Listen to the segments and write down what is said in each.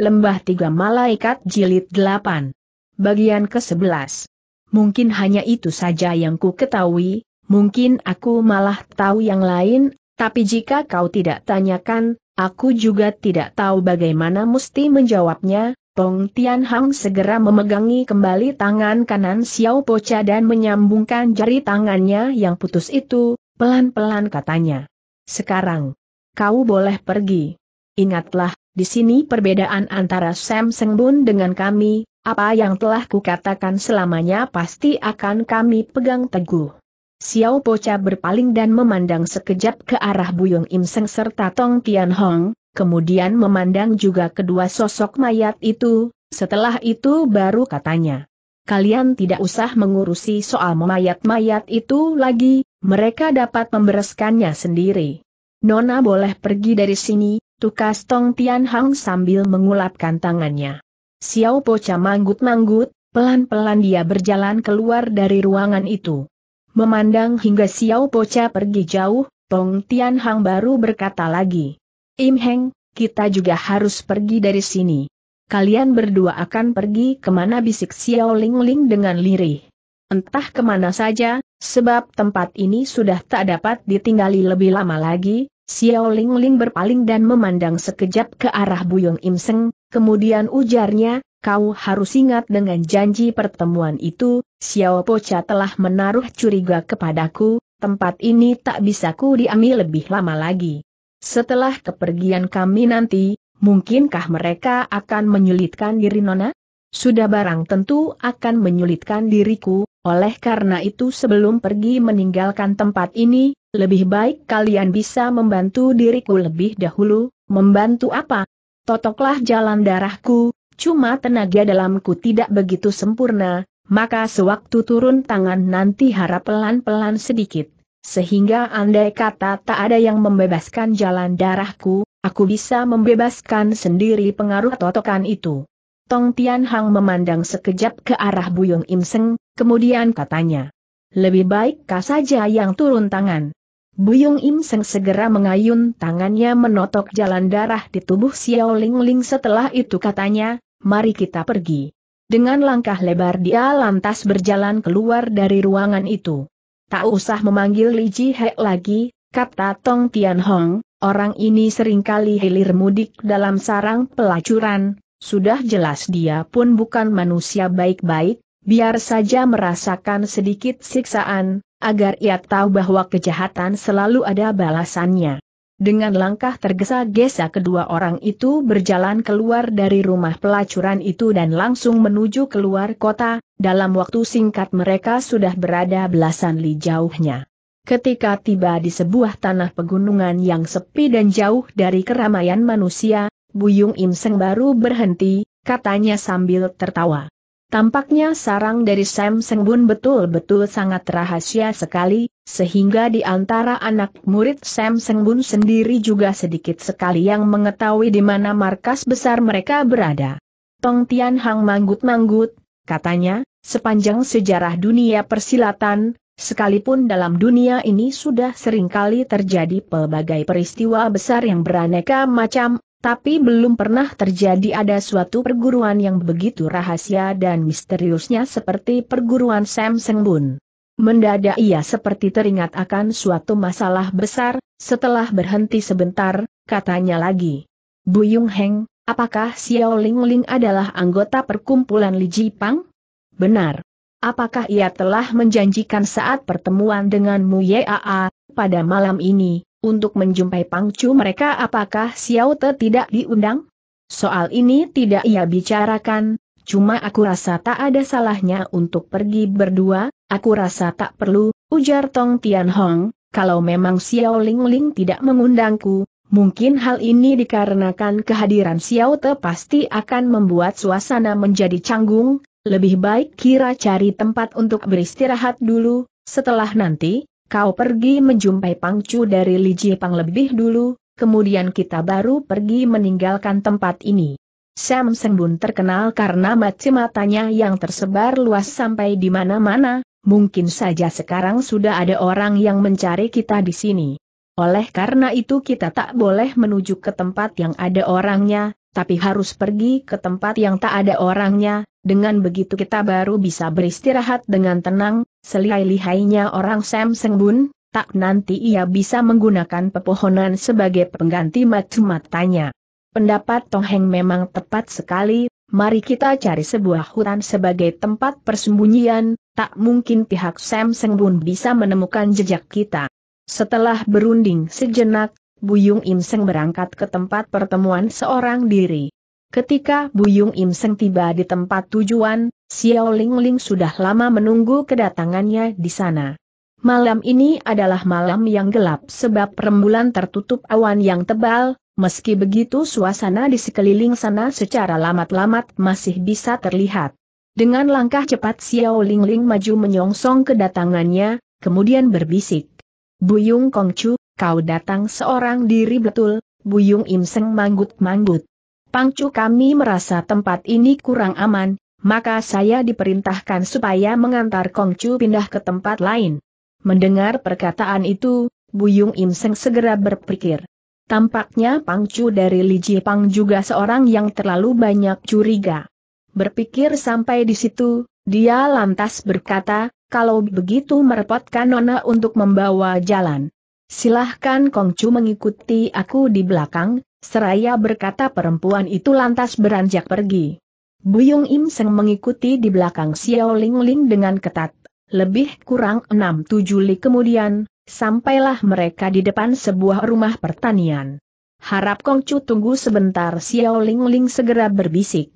Lembah Tiga Malaikat Jilid 8. Bagian ke-11. Mungkin hanya itu saja yang ku ketahui, mungkin aku malah tahu yang lain, tapi jika kau tidak tanyakan, aku juga tidak tahu bagaimana mesti menjawabnya. Tong Tian Hang segera memegangi kembali tangan kanan Xiao Pocha dan menyambungkan jari tangannya yang putus itu, pelan-pelan katanya. Sekarang, kau boleh pergi. Ingatlah, di sini perbedaan antara Sam Sengbun dengan kami, apa yang telah kukatakan selamanya pasti akan kami pegang teguh. Xiao Pocha berpaling dan memandang sekejap ke arah Buyung Im Seng serta Tong Tian Hong, kemudian memandang juga kedua sosok mayat itu, setelah itu baru katanya. Kalian tidak usah mengurusi soal mayat-mayat itu lagi, mereka dapat membereskannya sendiri. Nona boleh pergi dari sini, Tukas Tong Tian Hang sambil mengulapkan tangannya. Xiao Poca manggut-manggut, pelan-pelan dia berjalan keluar dari ruangan itu. Memandang hingga Xiao Poca pergi jauh, Tong Tian Hang baru berkata lagi. Im Heng, kita juga harus pergi dari sini. Kalian berdua akan pergi kemana bisik Xiao Ling Ling dengan lirih. Entah kemana saja, sebab tempat ini sudah tak dapat ditinggali lebih lama lagi, Xiao Ling Ling berpaling dan memandang sekejap ke arah Buyong Im Seng, kemudian ujarnya, kau harus ingat dengan janji pertemuan itu, Xiao Pocha telah menaruh curiga kepadaku, tempat ini tak bisa ku diami lebih lama lagi. Setelah kepergian kami nanti, mungkinkah mereka akan menyulitkan diri Nona? Sudah barang tentu akan menyulitkan diriku, oleh karena itu sebelum pergi meninggalkan tempat ini, lebih baik kalian bisa membantu diriku lebih dahulu, membantu apa? Totoklah jalan darahku, cuma tenaga dalamku tidak begitu sempurna, maka sewaktu turun tangan nanti harap pelan-pelan sedikit. Sehingga andai kata tak ada yang membebaskan jalan darahku, aku bisa membebaskan sendiri pengaruh totokan itu. Tong Tian Hang memandang sekejap ke arah Buyung Imseng, kemudian katanya. Lebih baik kau saja yang turun tangan. Buyung Im Seng segera mengayun tangannya menotok jalan darah di tubuh Xiao Ling Ling setelah itu katanya, mari kita pergi. Dengan langkah lebar dia lantas berjalan keluar dari ruangan itu. Tak usah memanggil Li Ji Hek lagi, kata Tong Tian Hong, orang ini seringkali hilir mudik dalam sarang pelacuran, sudah jelas dia pun bukan manusia baik-baik, biar saja merasakan sedikit siksaan, agar ia tahu bahwa kejahatan selalu ada balasannya. Dengan langkah tergesa-gesa kedua orang itu berjalan keluar dari rumah pelacuran itu dan langsung menuju keluar kota, dalam waktu singkat mereka sudah berada belasan li jauhnya. Ketika tiba di sebuah tanah pegunungan yang sepi dan jauh dari keramaian manusia, Buyung Im Seng baru berhenti, katanya sambil tertawa. Tampaknya sarang dari Sam Sengbun betul-betul sangat rahasia sekali, sehingga di antara anak murid Sam Sengbun sendiri juga sedikit sekali yang mengetahui di mana markas besar mereka berada. Tong Tian Hang manggut-manggut, katanya, sepanjang sejarah dunia persilatan, sekalipun dalam dunia ini sudah seringkali terjadi pelbagai peristiwa besar yang beraneka macam, tapi belum pernah terjadi ada suatu perguruan yang begitu rahasia dan misteriusnya seperti perguruan Sam Seng Bun. Mendadak ia seperti teringat akan suatu masalah besar, setelah berhenti sebentar, katanya lagi. Bu Yung Heng, apakah Xiao Ling Ling adalah anggota perkumpulan Li Ji Pang? Benar. Apakah ia telah menjanjikan saat pertemuan dengan Mu Yaa, pada malam ini, untuk menjumpai Pangcu mereka apakah Xiao Te tidak diundang? Soal ini tidak ia bicarakan, cuma aku rasa tak ada salahnya untuk pergi berdua, aku rasa tak perlu, ujar Tong Tian Hong, kalau memang Xiao Ling Ling tidak mengundangku, mungkin hal ini dikarenakan kehadiran Xiao Te pasti akan membuat suasana menjadi canggung, lebih baik kira cari tempat untuk beristirahat dulu, setelah nanti, Kau pergi menjumpai Pangcu dari Li Pang lebih dulu, kemudian kita baru pergi meninggalkan tempat ini. Sam Sengbun terkenal karena mata-matanya yang tersebar luas sampai di mana-mana, mungkin saja sekarang sudah ada orang yang mencari kita di sini. Oleh karena itu kita tak boleh menuju ke tempat yang ada orangnya, tapi harus pergi ke tempat yang tak ada orangnya, dengan begitu kita baru bisa beristirahat dengan tenang, Selihai-lihainya orang Sam Sengbun, tak nanti ia bisa menggunakan pepohonan sebagai pengganti matu-matanya. Pendapat Tong Heng memang tepat sekali, mari kita cari sebuah hutan sebagai tempat persembunyian, tak mungkin pihak Sam Sengbun bisa menemukan jejak kita. Setelah berunding sejenak, Buyung Im Seng berangkat ke tempat pertemuan seorang diri. Ketika Buyung Im Seng tiba di tempat tujuan, Xiao Ling Ling sudah lama menunggu kedatangannya di sana. Malam ini adalah malam yang gelap sebab rembulan tertutup awan yang tebal, meski begitu suasana di sekeliling sana secara lamat-lamat masih bisa terlihat. Dengan langkah cepat Xiao Ling Ling maju menyongsong kedatangannya, kemudian berbisik. Buyung Kongcu, kau datang seorang diri betul, Buyung Imseng manggut-manggut. Pangcu kami merasa tempat ini kurang aman, maka saya diperintahkan supaya mengantar Kongcu pindah ke tempat lain. Mendengar perkataan itu, Buyung Im Seng segera berpikir. Tampaknya Pangcu dari Li Ji Pang juga seorang yang terlalu banyak curiga. Berpikir sampai di situ, dia lantas berkata, kalau begitu merepotkan Nona untuk membawa jalan. Silahkan Kongcu mengikuti aku di belakang, seraya berkata perempuan itu lantas beranjak pergi. Buyung Im Seng mengikuti di belakang Xiao Ling Ling dengan ketat. Lebih kurang enam tujuh li kemudian, sampailah mereka di depan sebuah rumah pertanian. Harap Kong Chu tunggu sebentar Xiao Ling Ling segera berbisik.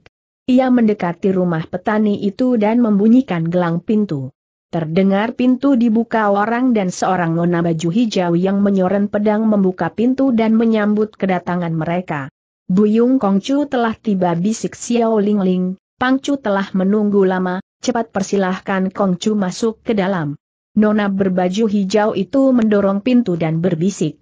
Ia mendekati rumah petani itu dan membunyikan gelang pintu. Terdengar pintu dibuka orang dan seorang nona baju hijau yang menyoren pedang membuka pintu dan menyambut kedatangan mereka. Buyung Kongcu telah tiba bisik Xiao Ling Ling, Pangcu telah menunggu lama, cepat persilahkan Kongcu masuk ke dalam. Nona berbaju hijau itu mendorong pintu dan berbisik.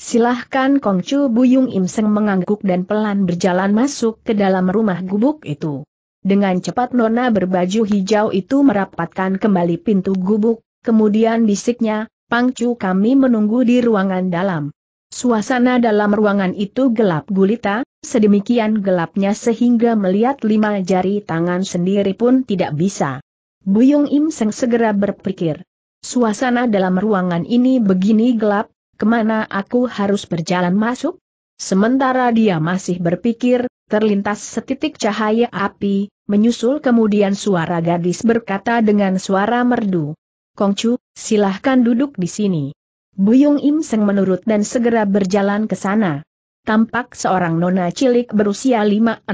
Silahkan Kongcu Buyung Im mengangguk dan pelan berjalan masuk ke dalam rumah gubuk itu. Dengan cepat Nona berbaju hijau itu merapatkan kembali pintu gubuk, kemudian bisiknya, Pangcu kami menunggu di ruangan dalam. Suasana dalam ruangan itu gelap gulita, sedemikian gelapnya sehingga melihat lima jari tangan sendiri pun tidak bisa. Buyung Im Seng segera berpikir. Suasana dalam ruangan ini begini gelap, kemana aku harus berjalan masuk? Sementara dia masih berpikir, terlintas setitik cahaya api, menyusul kemudian suara gadis berkata dengan suara merdu. Kongcu, silahkan duduk di sini. Buyung Im Seng menurut dan segera berjalan ke sana. Tampak seorang nona cilik berusia 5-16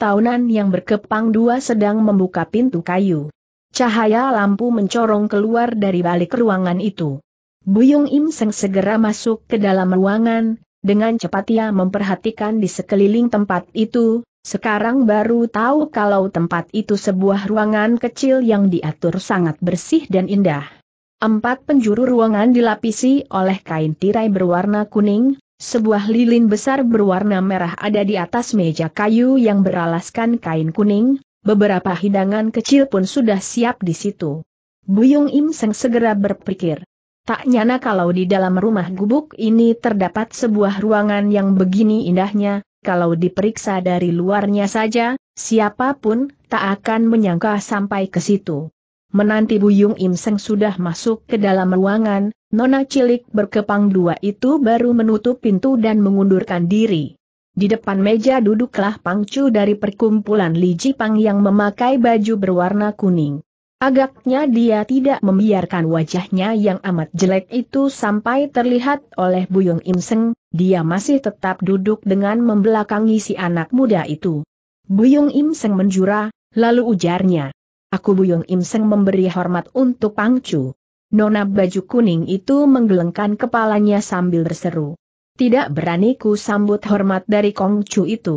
tahunan yang berkepang dua sedang membuka pintu kayu. Cahaya lampu mencorong keluar dari balik ruangan itu. Buyung Im Seng segera masuk ke dalam ruangan, dengan cepat ia memperhatikan di sekeliling tempat itu, sekarang baru tahu kalau tempat itu sebuah ruangan kecil yang diatur sangat bersih dan indah. Empat penjuru ruangan dilapisi oleh kain tirai berwarna kuning, sebuah lilin besar berwarna merah ada di atas meja kayu yang beralaskan kain kuning, beberapa hidangan kecil pun sudah siap di situ. Buyung Im Seng segera berpikir. Tak nyana kalau di dalam rumah gubuk ini terdapat sebuah ruangan yang begini indahnya, kalau diperiksa dari luarnya saja, siapapun tak akan menyangka sampai ke situ. Menanti Buyung Im Seng sudah masuk ke dalam ruangan, nona cilik berkepang dua itu baru menutup pintu dan mengundurkan diri. Di depan meja duduklah Pang Chu dari perkumpulan Li Ji Pang yang memakai baju berwarna kuning. Agaknya dia tidak membiarkan wajahnya yang amat jelek itu sampai terlihat oleh Buyung Im Seng, dia masih tetap duduk dengan membelakangi si anak muda itu. Buyung Im Seng menjura, lalu ujarnya. Aku Buyung Im Seng memberi hormat untuk Pang Pangcu. Nona baju kuning itu menggelengkan kepalanya sambil berseru. Tidak berani ku sambut hormat dari Kong Kongcu itu.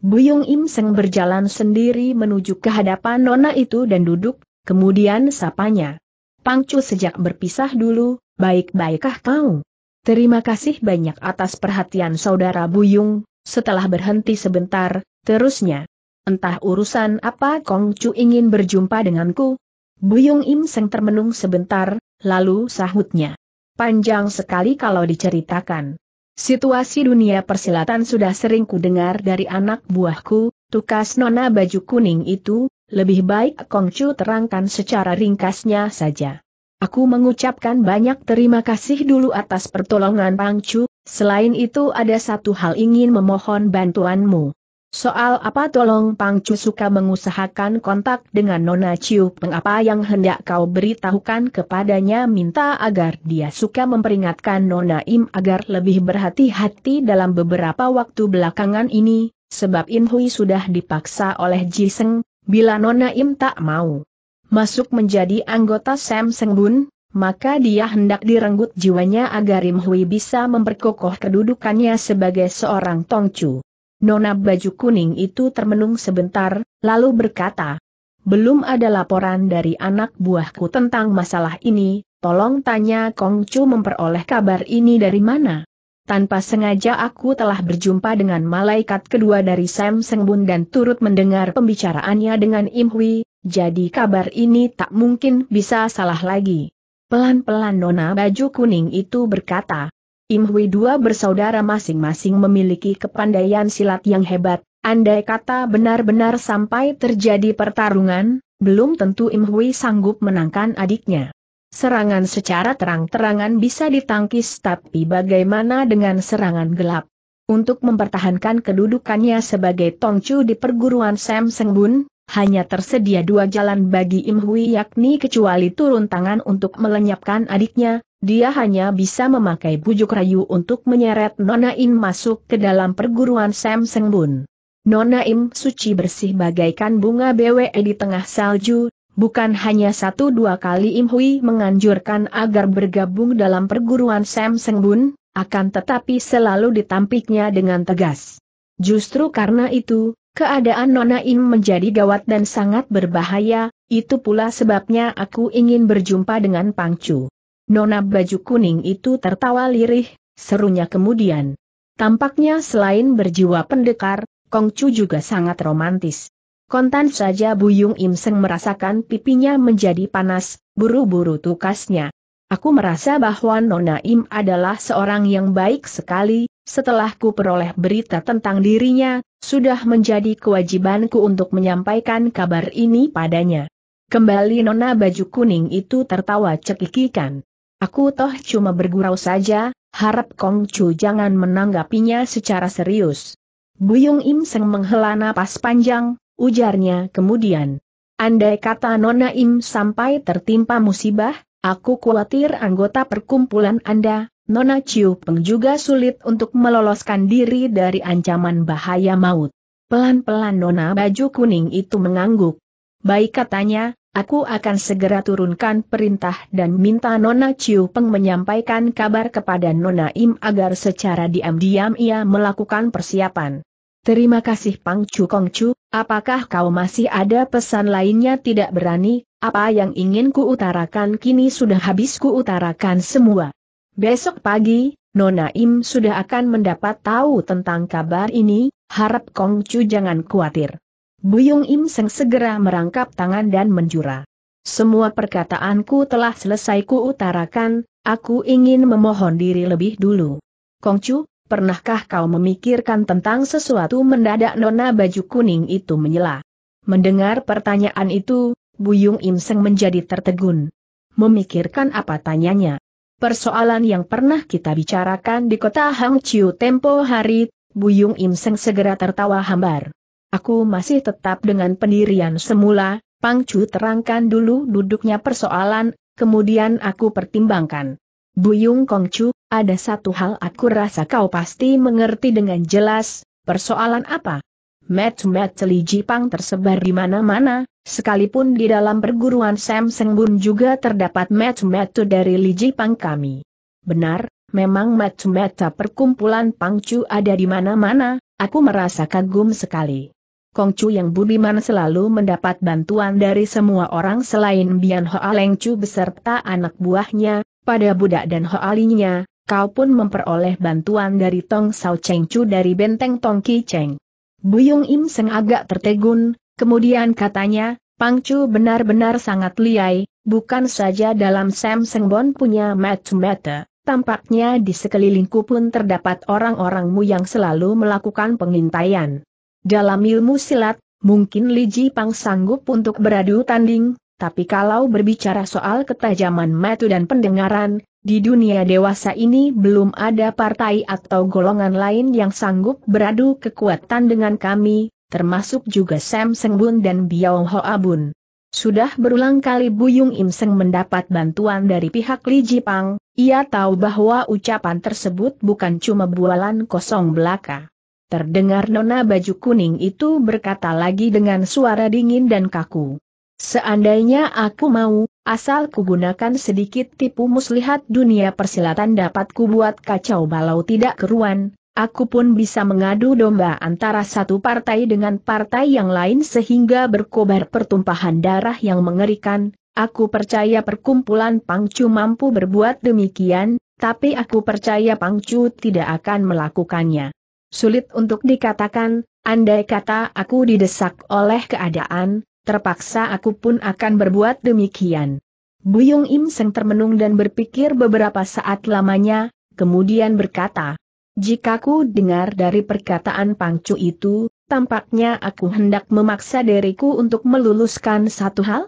Buyung Im Seng berjalan sendiri menuju ke hadapan Nona itu dan duduk, kemudian sapanya. "Pang Pangcu sejak berpisah dulu, baik-baikkah kau? Terima kasih banyak atas perhatian saudara Buyung, setelah berhenti sebentar, terusnya. Entah urusan apa Kong Chu ingin berjumpa denganku? Buyung Im Seng termenung sebentar, lalu sahutnya. Panjang sekali kalau diceritakan. Situasi dunia persilatan sudah sering kudengar dari anak buahku, tukas nona baju kuning itu, lebih baik Kong Chu terangkan secara ringkasnya saja. Aku mengucapkan banyak terima kasih dulu atas pertolongan Pang Chu, selain itu ada satu hal ingin memohon bantuanmu. Soal apa tolong Pangcu suka mengusahakan kontak dengan Nona Ciu Pengapa yang hendak kau beritahukan kepadanya minta agar dia suka memperingatkan Nona Im agar lebih berhati-hati dalam beberapa waktu belakangan ini, sebab In Hui sudah dipaksa oleh Ji Seng, bila Nona Im tak mau masuk menjadi anggota Sam Seng Bun, maka dia hendak direnggut jiwanya agar Im Hui bisa memperkokoh kedudukannya sebagai seorang Tongcu. Nona baju kuning itu termenung sebentar, lalu berkata, Belum ada laporan dari anak buahku tentang masalah ini, tolong tanya Kongcu memperoleh kabar ini dari mana. Tanpa sengaja aku telah berjumpa dengan malaikat kedua dari Sam Sengbun dan turut mendengar pembicaraannya dengan Im Hui, jadi kabar ini tak mungkin bisa salah lagi. Pelan-pelan Nona baju kuning itu berkata, Im Hui dua bersaudara masing-masing memiliki kepandaian silat yang hebat, andai kata benar-benar sampai terjadi pertarungan, belum tentu Im Hui sanggup menangkan adiknya. Serangan secara terang-terangan bisa ditangkis tapi bagaimana dengan serangan gelap? Untuk mempertahankan kedudukannya sebagai Tongcu di perguruan Sam Bun, hanya tersedia dua jalan bagi Im Hui yakni kecuali turun tangan untuk melenyapkan adiknya, dia hanya bisa memakai bujuk rayu untuk menyeret Nona Im masuk ke dalam perguruan Sam Seng Bun. Nona Im suci bersih bagaikan bunga BWE di tengah salju, bukan hanya satu dua kali Im Hui menganjurkan agar bergabung dalam perguruan Sam Seng Bun, akan tetapi selalu ditampiknya dengan tegas. Justru karena itu, keadaan Nona Im menjadi gawat dan sangat berbahaya, itu pula sebabnya aku ingin berjumpa dengan Pangcu. Nona baju kuning itu tertawa lirih, serunya kemudian. Tampaknya selain berjiwa pendekar, Kong Chu juga sangat romantis. Kontan saja Buyung Im Seng merasakan pipinya menjadi panas, buru-buru tukasnya. Aku merasa bahwa Nona Im adalah seorang yang baik sekali, setelah ku peroleh berita tentang dirinya, sudah menjadi kewajibanku untuk menyampaikan kabar ini padanya. Kembali Nona baju kuning itu tertawa cekikikan. Aku toh cuma bergurau saja, harap Kong Chu jangan menanggapinya secara serius. Buyung Im Seng menghela napas panjang, ujarnya kemudian. Andai kata Nona Im sampai tertimpa musibah, aku khawatir anggota perkumpulan Anda, Nona Chiu Peng juga sulit untuk meloloskan diri dari ancaman bahaya maut. Pelan-pelan Nona baju kuning itu mengangguk. Baik katanya, Aku akan segera turunkan perintah dan minta Nona Chiu Peng menyampaikan kabar kepada Nona Im agar secara diam-diam ia melakukan persiapan. Terima kasih Pang Chu Kong Chu, apakah kau masih ada pesan lainnya tidak berani, apa yang ingin ku utarakan kini sudah habis ku utarakan semua. Besok pagi, Nona Im sudah akan mendapat tahu tentang kabar ini, harap Kong Chu jangan khawatir. Buyung Im Seng segera merangkap tangan dan menjura. Semua perkataanku telah selesai ku utarakan, aku ingin memohon diri lebih dulu. Kongcu, pernahkah kau memikirkan tentang sesuatu mendadak nona baju kuning itu menyela? Mendengar pertanyaan itu, Buyung Im Seng menjadi tertegun. Memikirkan apa tanyanya? Persoalan yang pernah kita bicarakan di kota Hangzhou tempo hari, Buyung Im Seng segera tertawa hambar. Aku masih tetap dengan pendirian semula, Pangcu terangkan dulu duduknya persoalan, kemudian aku pertimbangkan. Buyung Kongcu, ada satu hal aku rasa kau pasti mengerti dengan jelas, persoalan apa? Met Met Celi Jipang tersebar di mana-mana, sekalipun di dalam perguruan Sam Seng Bun juga terdapat Met Met dari Li Jipang kami. Benar, memang Met Met perkumpulan Pangcu ada di mana-mana, aku merasa kagum sekali. Kong Chu yang budiman selalu mendapat bantuan dari semua orang selain Bian Hoa Leng Chu beserta anak buahnya, pada budak dan Hoalinya, kau pun memperoleh bantuan dari Tong Sao Cheng Chu dari benteng Tong Ki Cheng. Buyung Im Seng agak tertegun, kemudian katanya, Pang Chu benar-benar sangat liai, bukan saja dalam Sam Seng Bon punya match mata tampaknya di sekelilingku pun terdapat orang-orangmu yang selalu melakukan pengintaian. Dalam ilmu silat, mungkin Li Ji Pang sanggup untuk beradu tanding, tapi kalau berbicara soal ketajaman metu dan pendengaran, di dunia dewasa ini belum ada partai atau golongan lain yang sanggup beradu kekuatan dengan kami, termasuk juga Sam Bun dan Biao Hoa Bun. Sudah berulang kali Buyung Im Seng mendapat bantuan dari pihak Li Pang, ia tahu bahwa ucapan tersebut bukan cuma bualan kosong belaka. Terdengar nona baju kuning itu berkata lagi dengan suara dingin dan kaku. Seandainya aku mau, asal kugunakan sedikit tipu muslihat dunia persilatan dapat kubuat kacau balau tidak keruan, aku pun bisa mengadu domba antara satu partai dengan partai yang lain sehingga berkobar pertumpahan darah yang mengerikan, aku percaya perkumpulan Pangcu mampu berbuat demikian, tapi aku percaya Pangcu tidak akan melakukannya. Sulit untuk dikatakan, andai kata aku didesak oleh keadaan, terpaksa aku pun akan berbuat demikian. Buyung Im Seng termenung dan berpikir beberapa saat lamanya, kemudian berkata, jika ku dengar dari perkataan Pangcu itu, tampaknya aku hendak memaksa diriku untuk meluluskan satu hal?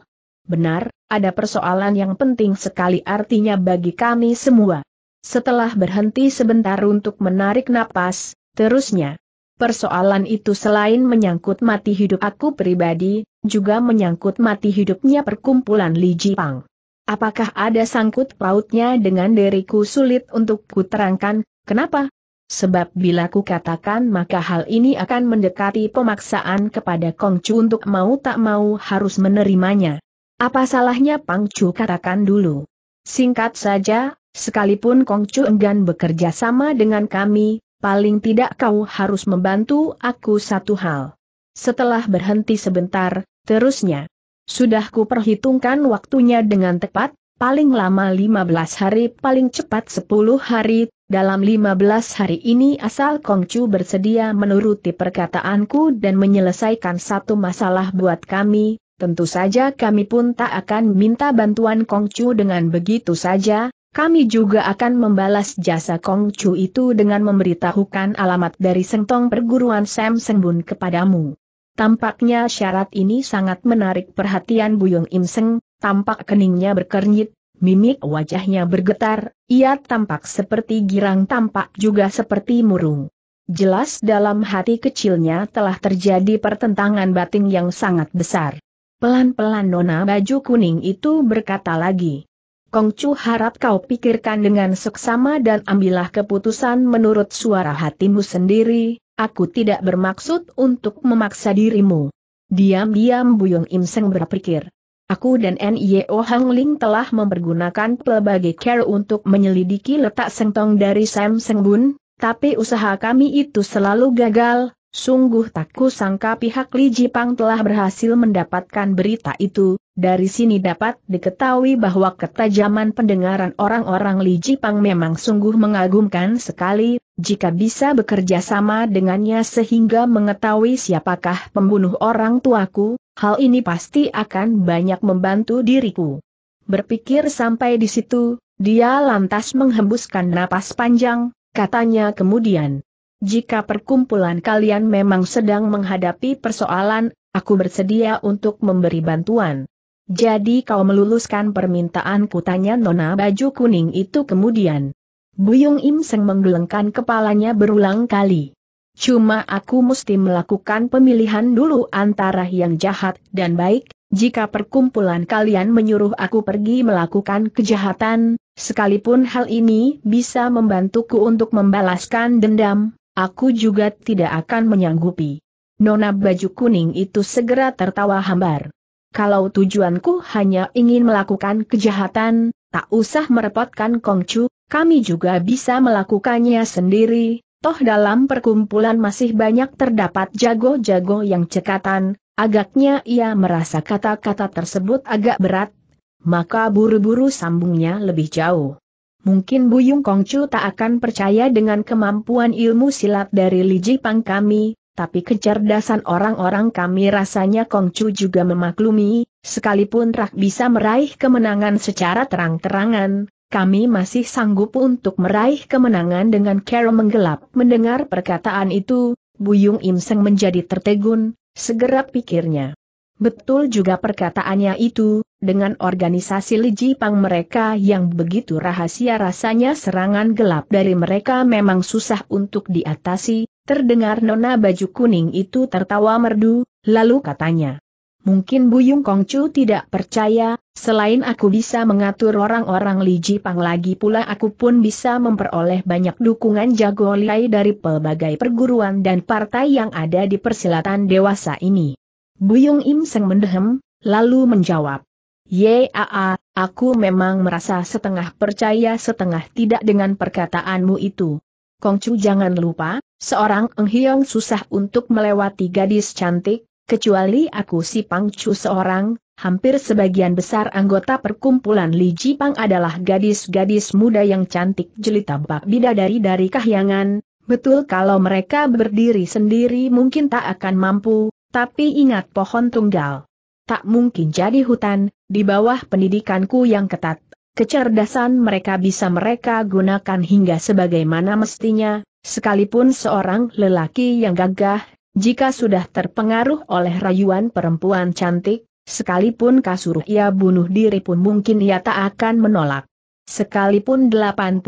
Benar, ada persoalan yang penting sekali artinya bagi kami semua. Setelah berhenti sebentar untuk menarik napas, Terusnya, persoalan itu selain menyangkut mati hidup aku pribadi, juga menyangkut mati hidupnya perkumpulan Li Jipang. Apakah ada sangkut pautnya dengan diriku sulit untuk kuterangkan, kenapa? Sebab bila ku katakan maka hal ini akan mendekati pemaksaan kepada Kong Chu untuk mau tak mau harus menerimanya. Apa salahnya Pang Chu katakan dulu? Singkat saja, sekalipun Kong Chu enggan bekerja sama dengan kami, paling tidak kau harus membantu aku satu hal. Setelah berhenti sebentar, terusnya. Sudah ku perhitungkan waktunya dengan tepat, paling lama 15 hari paling cepat 10 hari, dalam 15 hari ini asal Kongcu bersedia menuruti perkataanku dan menyelesaikan satu masalah buat kami, tentu saja kami pun tak akan minta bantuan Kongcu dengan begitu saja, kami juga akan membalas jasa Kong Chu itu dengan memberitahukan alamat dari sentong perguruan Sam Sengbun kepadamu. Tampaknya syarat ini sangat menarik perhatian Buyung Im Seng, tampak keningnya berkernyit, mimik wajahnya bergetar, ia tampak seperti girang tampak juga seperti murung. Jelas dalam hati kecilnya telah terjadi pertentangan batin yang sangat besar. Pelan-pelan nona baju kuning itu berkata lagi. Chu harap kau pikirkan dengan seksama dan ambillah keputusan menurut suara hatimu sendiri, aku tidak bermaksud untuk memaksa dirimu. Diam-diam Buyung Im Seng berpikir. Aku dan N.I.O. Oh Hang Ling telah mempergunakan pelbagai care untuk menyelidiki letak sentong dari Sam Seng Bun, tapi usaha kami itu selalu gagal, Sungguh tak kusangka pihak Li Jipang telah berhasil mendapatkan berita itu, dari sini dapat diketahui bahwa ketajaman pendengaran orang-orang Li Jipang memang sungguh mengagumkan sekali, jika bisa bekerja sama dengannya sehingga mengetahui siapakah pembunuh orang tuaku, hal ini pasti akan banyak membantu diriku. Berpikir sampai di situ, dia lantas menghembuskan napas panjang, katanya kemudian. Jika perkumpulan kalian memang sedang menghadapi persoalan, aku bersedia untuk memberi bantuan. Jadi kau meluluskan permintaan tanya nona baju kuning itu kemudian. Buyung Im Seng menggelengkan kepalanya berulang kali. Cuma aku mesti melakukan pemilihan dulu antara yang jahat dan baik, jika perkumpulan kalian menyuruh aku pergi melakukan kejahatan, sekalipun hal ini bisa membantuku untuk membalaskan dendam, Aku juga tidak akan menyanggupi. Nona baju kuning itu segera tertawa hambar. Kalau tujuanku hanya ingin melakukan kejahatan, tak usah merepotkan Kongcu, kami juga bisa melakukannya sendiri, toh dalam perkumpulan masih banyak terdapat jago-jago yang cekatan, agaknya ia merasa kata-kata tersebut agak berat, maka buru-buru sambungnya lebih jauh. Mungkin Buyung Kongcu tak akan percaya dengan kemampuan ilmu silat dari Li Pang kami, tapi kecerdasan orang-orang kami rasanya Kongcu juga memaklumi, sekalipun Rak bisa meraih kemenangan secara terang-terangan, kami masih sanggup untuk meraih kemenangan dengan cara menggelap. Mendengar perkataan itu, Buyung Imseng menjadi tertegun, segera pikirnya. Betul juga perkataannya itu, dengan organisasi Liji Pang mereka yang begitu rahasia rasanya serangan gelap dari mereka memang susah untuk diatasi, terdengar nona baju kuning itu tertawa merdu, lalu katanya. Mungkin Buyung Kongcu tidak percaya, selain aku bisa mengatur orang-orang Liji Pang lagi pula aku pun bisa memperoleh banyak dukungan jago liai dari pelbagai perguruan dan partai yang ada di persilatan dewasa ini. Buyung Im Seng mendehem, lalu menjawab. Yaa, aku memang merasa setengah percaya setengah tidak dengan perkataanmu itu. Kongcu jangan lupa, seorang Enghiong susah untuk melewati gadis cantik, kecuali aku si Pangcu seorang, hampir sebagian besar anggota perkumpulan Li Ji Pang adalah gadis-gadis muda yang cantik jelita bak bidadari dari kahyangan, betul kalau mereka berdiri sendiri mungkin tak akan mampu, tapi ingat pohon tunggal. Tak mungkin jadi hutan, di bawah pendidikanku yang ketat, kecerdasan mereka bisa mereka gunakan hingga sebagaimana mestinya, sekalipun seorang lelaki yang gagah, jika sudah terpengaruh oleh rayuan perempuan cantik, sekalipun kasur ia bunuh diri pun mungkin ia tak akan menolak. Sekalipun 80-90%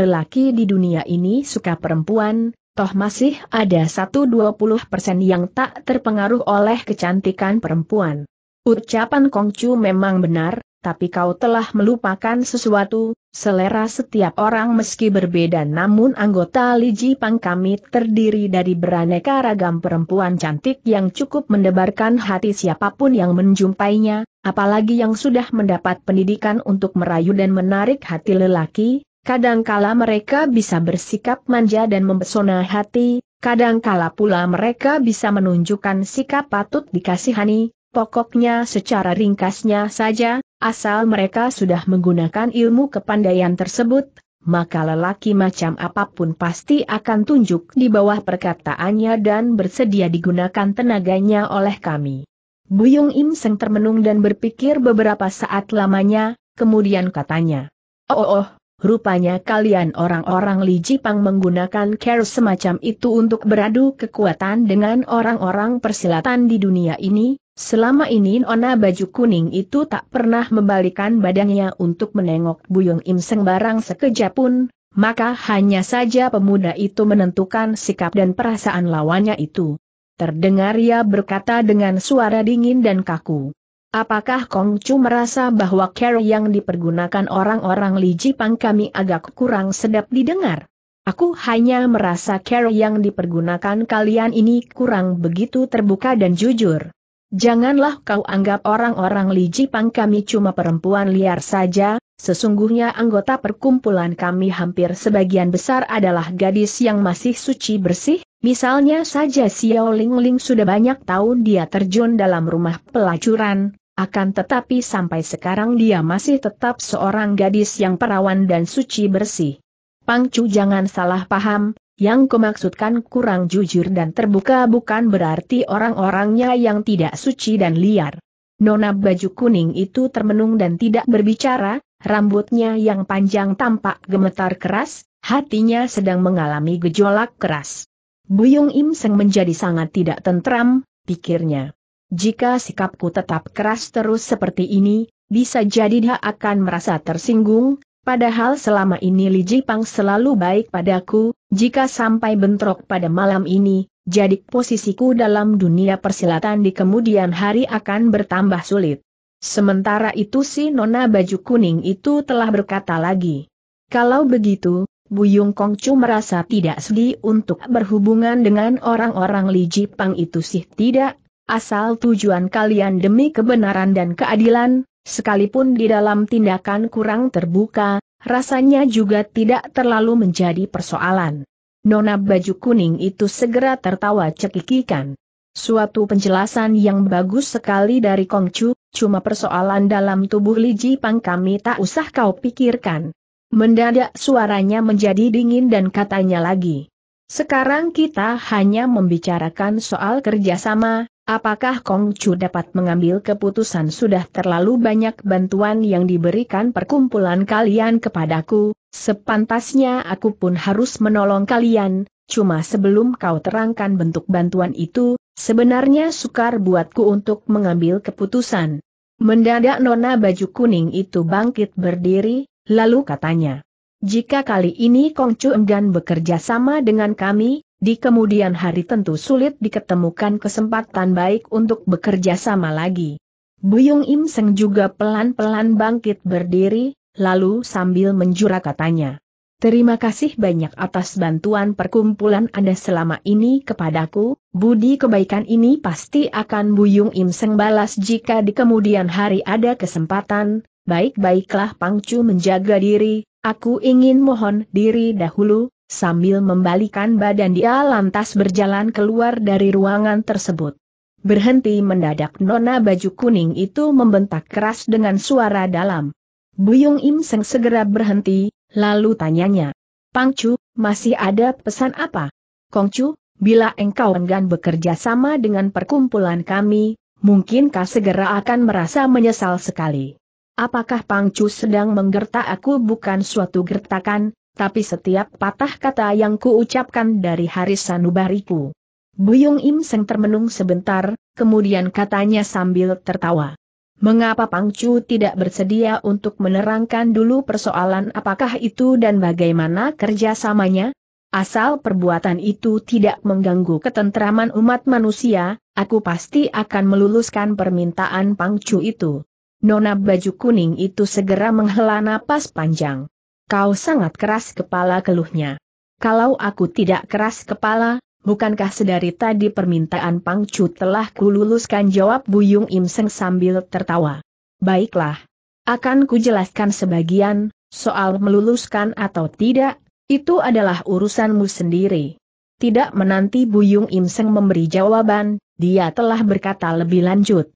lelaki di dunia ini suka perempuan, toh masih ada 1-20 persen yang tak terpengaruh oleh kecantikan perempuan. Ucapan Kongcu memang benar, tapi kau telah melupakan sesuatu, selera setiap orang meski berbeda namun anggota Li Pang kami terdiri dari beraneka ragam perempuan cantik yang cukup mendebarkan hati siapapun yang menjumpainya, apalagi yang sudah mendapat pendidikan untuk merayu dan menarik hati lelaki, Kadangkala mereka bisa bersikap manja dan mempesona hati, kadangkala pula mereka bisa menunjukkan sikap patut dikasihani, pokoknya secara ringkasnya saja, asal mereka sudah menggunakan ilmu kepandaian tersebut, maka lelaki macam apapun pasti akan tunjuk di bawah perkataannya dan bersedia digunakan tenaganya oleh kami. Buyung Im Seng termenung dan berpikir beberapa saat lamanya, kemudian katanya, Oh oh, oh Rupanya kalian orang-orang Li Jipang menggunakan care semacam itu untuk beradu kekuatan dengan orang-orang persilatan di dunia ini, selama ini Nona Baju Kuning itu tak pernah membalikan badannya untuk menengok Buyung Im Seng barang sekejap pun, maka hanya saja pemuda itu menentukan sikap dan perasaan lawannya itu. Terdengar ia berkata dengan suara dingin dan kaku. Apakah Kong Chu merasa bahwa care yang dipergunakan orang-orang Li Jipang kami agak kurang sedap didengar? Aku hanya merasa care yang dipergunakan kalian ini kurang begitu terbuka dan jujur. Janganlah kau anggap orang-orang Li Jipang kami cuma perempuan liar saja, sesungguhnya anggota perkumpulan kami hampir sebagian besar adalah gadis yang masih suci bersih, misalnya saja Xiao Lingling sudah banyak tahun dia terjun dalam rumah pelacuran, akan tetapi sampai sekarang dia masih tetap seorang gadis yang perawan dan suci bersih. Pangcu jangan salah paham, yang kumaksudkan kurang jujur dan terbuka bukan berarti orang-orangnya yang tidak suci dan liar. Nona baju kuning itu termenung dan tidak berbicara, rambutnya yang panjang tampak gemetar keras, hatinya sedang mengalami gejolak keras. Buyung Im Seng menjadi sangat tidak tentram, pikirnya. Jika sikapku tetap keras terus seperti ini, bisa jadi dia akan merasa tersinggung, padahal selama ini Li Jipang selalu baik padaku, jika sampai bentrok pada malam ini, jadi posisiku dalam dunia persilatan di kemudian hari akan bertambah sulit. Sementara itu si nona baju kuning itu telah berkata lagi. Kalau begitu, Bu Yung Chu merasa tidak sedih untuk berhubungan dengan orang-orang Li Jipang itu sih tidak, asal tujuan kalian demi kebenaran dan keadilan, sekalipun di dalam tindakan kurang terbuka, rasanya juga tidak terlalu menjadi persoalan. Nona baju kuning itu segera tertawa cekikikan. Suatu penjelasan yang bagus sekali dari Kongcu, cuma persoalan dalam tubuh Li Ji Pang kami tak usah kau pikirkan. Mendadak suaranya menjadi dingin dan katanya lagi. Sekarang kita hanya membicarakan soal kerjasama, Apakah Kong Chu dapat mengambil keputusan sudah terlalu banyak bantuan yang diberikan perkumpulan kalian kepadaku, sepantasnya aku pun harus menolong kalian, cuma sebelum kau terangkan bentuk bantuan itu, sebenarnya sukar buatku untuk mengambil keputusan. Mendadak nona baju kuning itu bangkit berdiri, lalu katanya. Jika kali ini Kong Chu enggan bekerja sama dengan kami, di kemudian hari tentu sulit diketemukan kesempatan baik untuk bekerja sama lagi. Buyung Im Seng juga pelan-pelan bangkit berdiri, lalu sambil menjura katanya. Terima kasih banyak atas bantuan perkumpulan Anda selama ini kepadaku, budi kebaikan ini pasti akan Buyung Im Seng balas jika di kemudian hari ada kesempatan, baik-baiklah Pangcu menjaga diri, aku ingin mohon diri dahulu, Sambil membalikan badan dia lantas berjalan keluar dari ruangan tersebut. Berhenti mendadak nona baju kuning itu membentak keras dengan suara dalam. Buyung Im Seng segera berhenti, lalu tanyanya. Pangcu, masih ada pesan apa? Kongcu, bila engkau enggan bekerja sama dengan perkumpulan kami, mungkinkah segera akan merasa menyesal sekali. Apakah Pangcu sedang menggertak aku bukan suatu gertakan, tapi setiap patah kata yang kuucapkan dari hari Sanubariku. Buyung Im Seng termenung sebentar, kemudian katanya sambil tertawa. Mengapa Pangcu tidak bersedia untuk menerangkan dulu persoalan apakah itu dan bagaimana kerjasamanya? Asal perbuatan itu tidak mengganggu ketentraman umat manusia, aku pasti akan meluluskan permintaan Pangcu itu. Nona baju kuning itu segera menghela napas panjang. Kau sangat keras kepala keluhnya. Kalau aku tidak keras kepala, bukankah sedari tadi permintaan Pangcu telah kululuskan jawab Buyung Imseng sambil tertawa. Baiklah. Akan kujelaskan sebagian, soal meluluskan atau tidak, itu adalah urusanmu sendiri. Tidak menanti Buyung Imseng memberi jawaban, dia telah berkata lebih lanjut.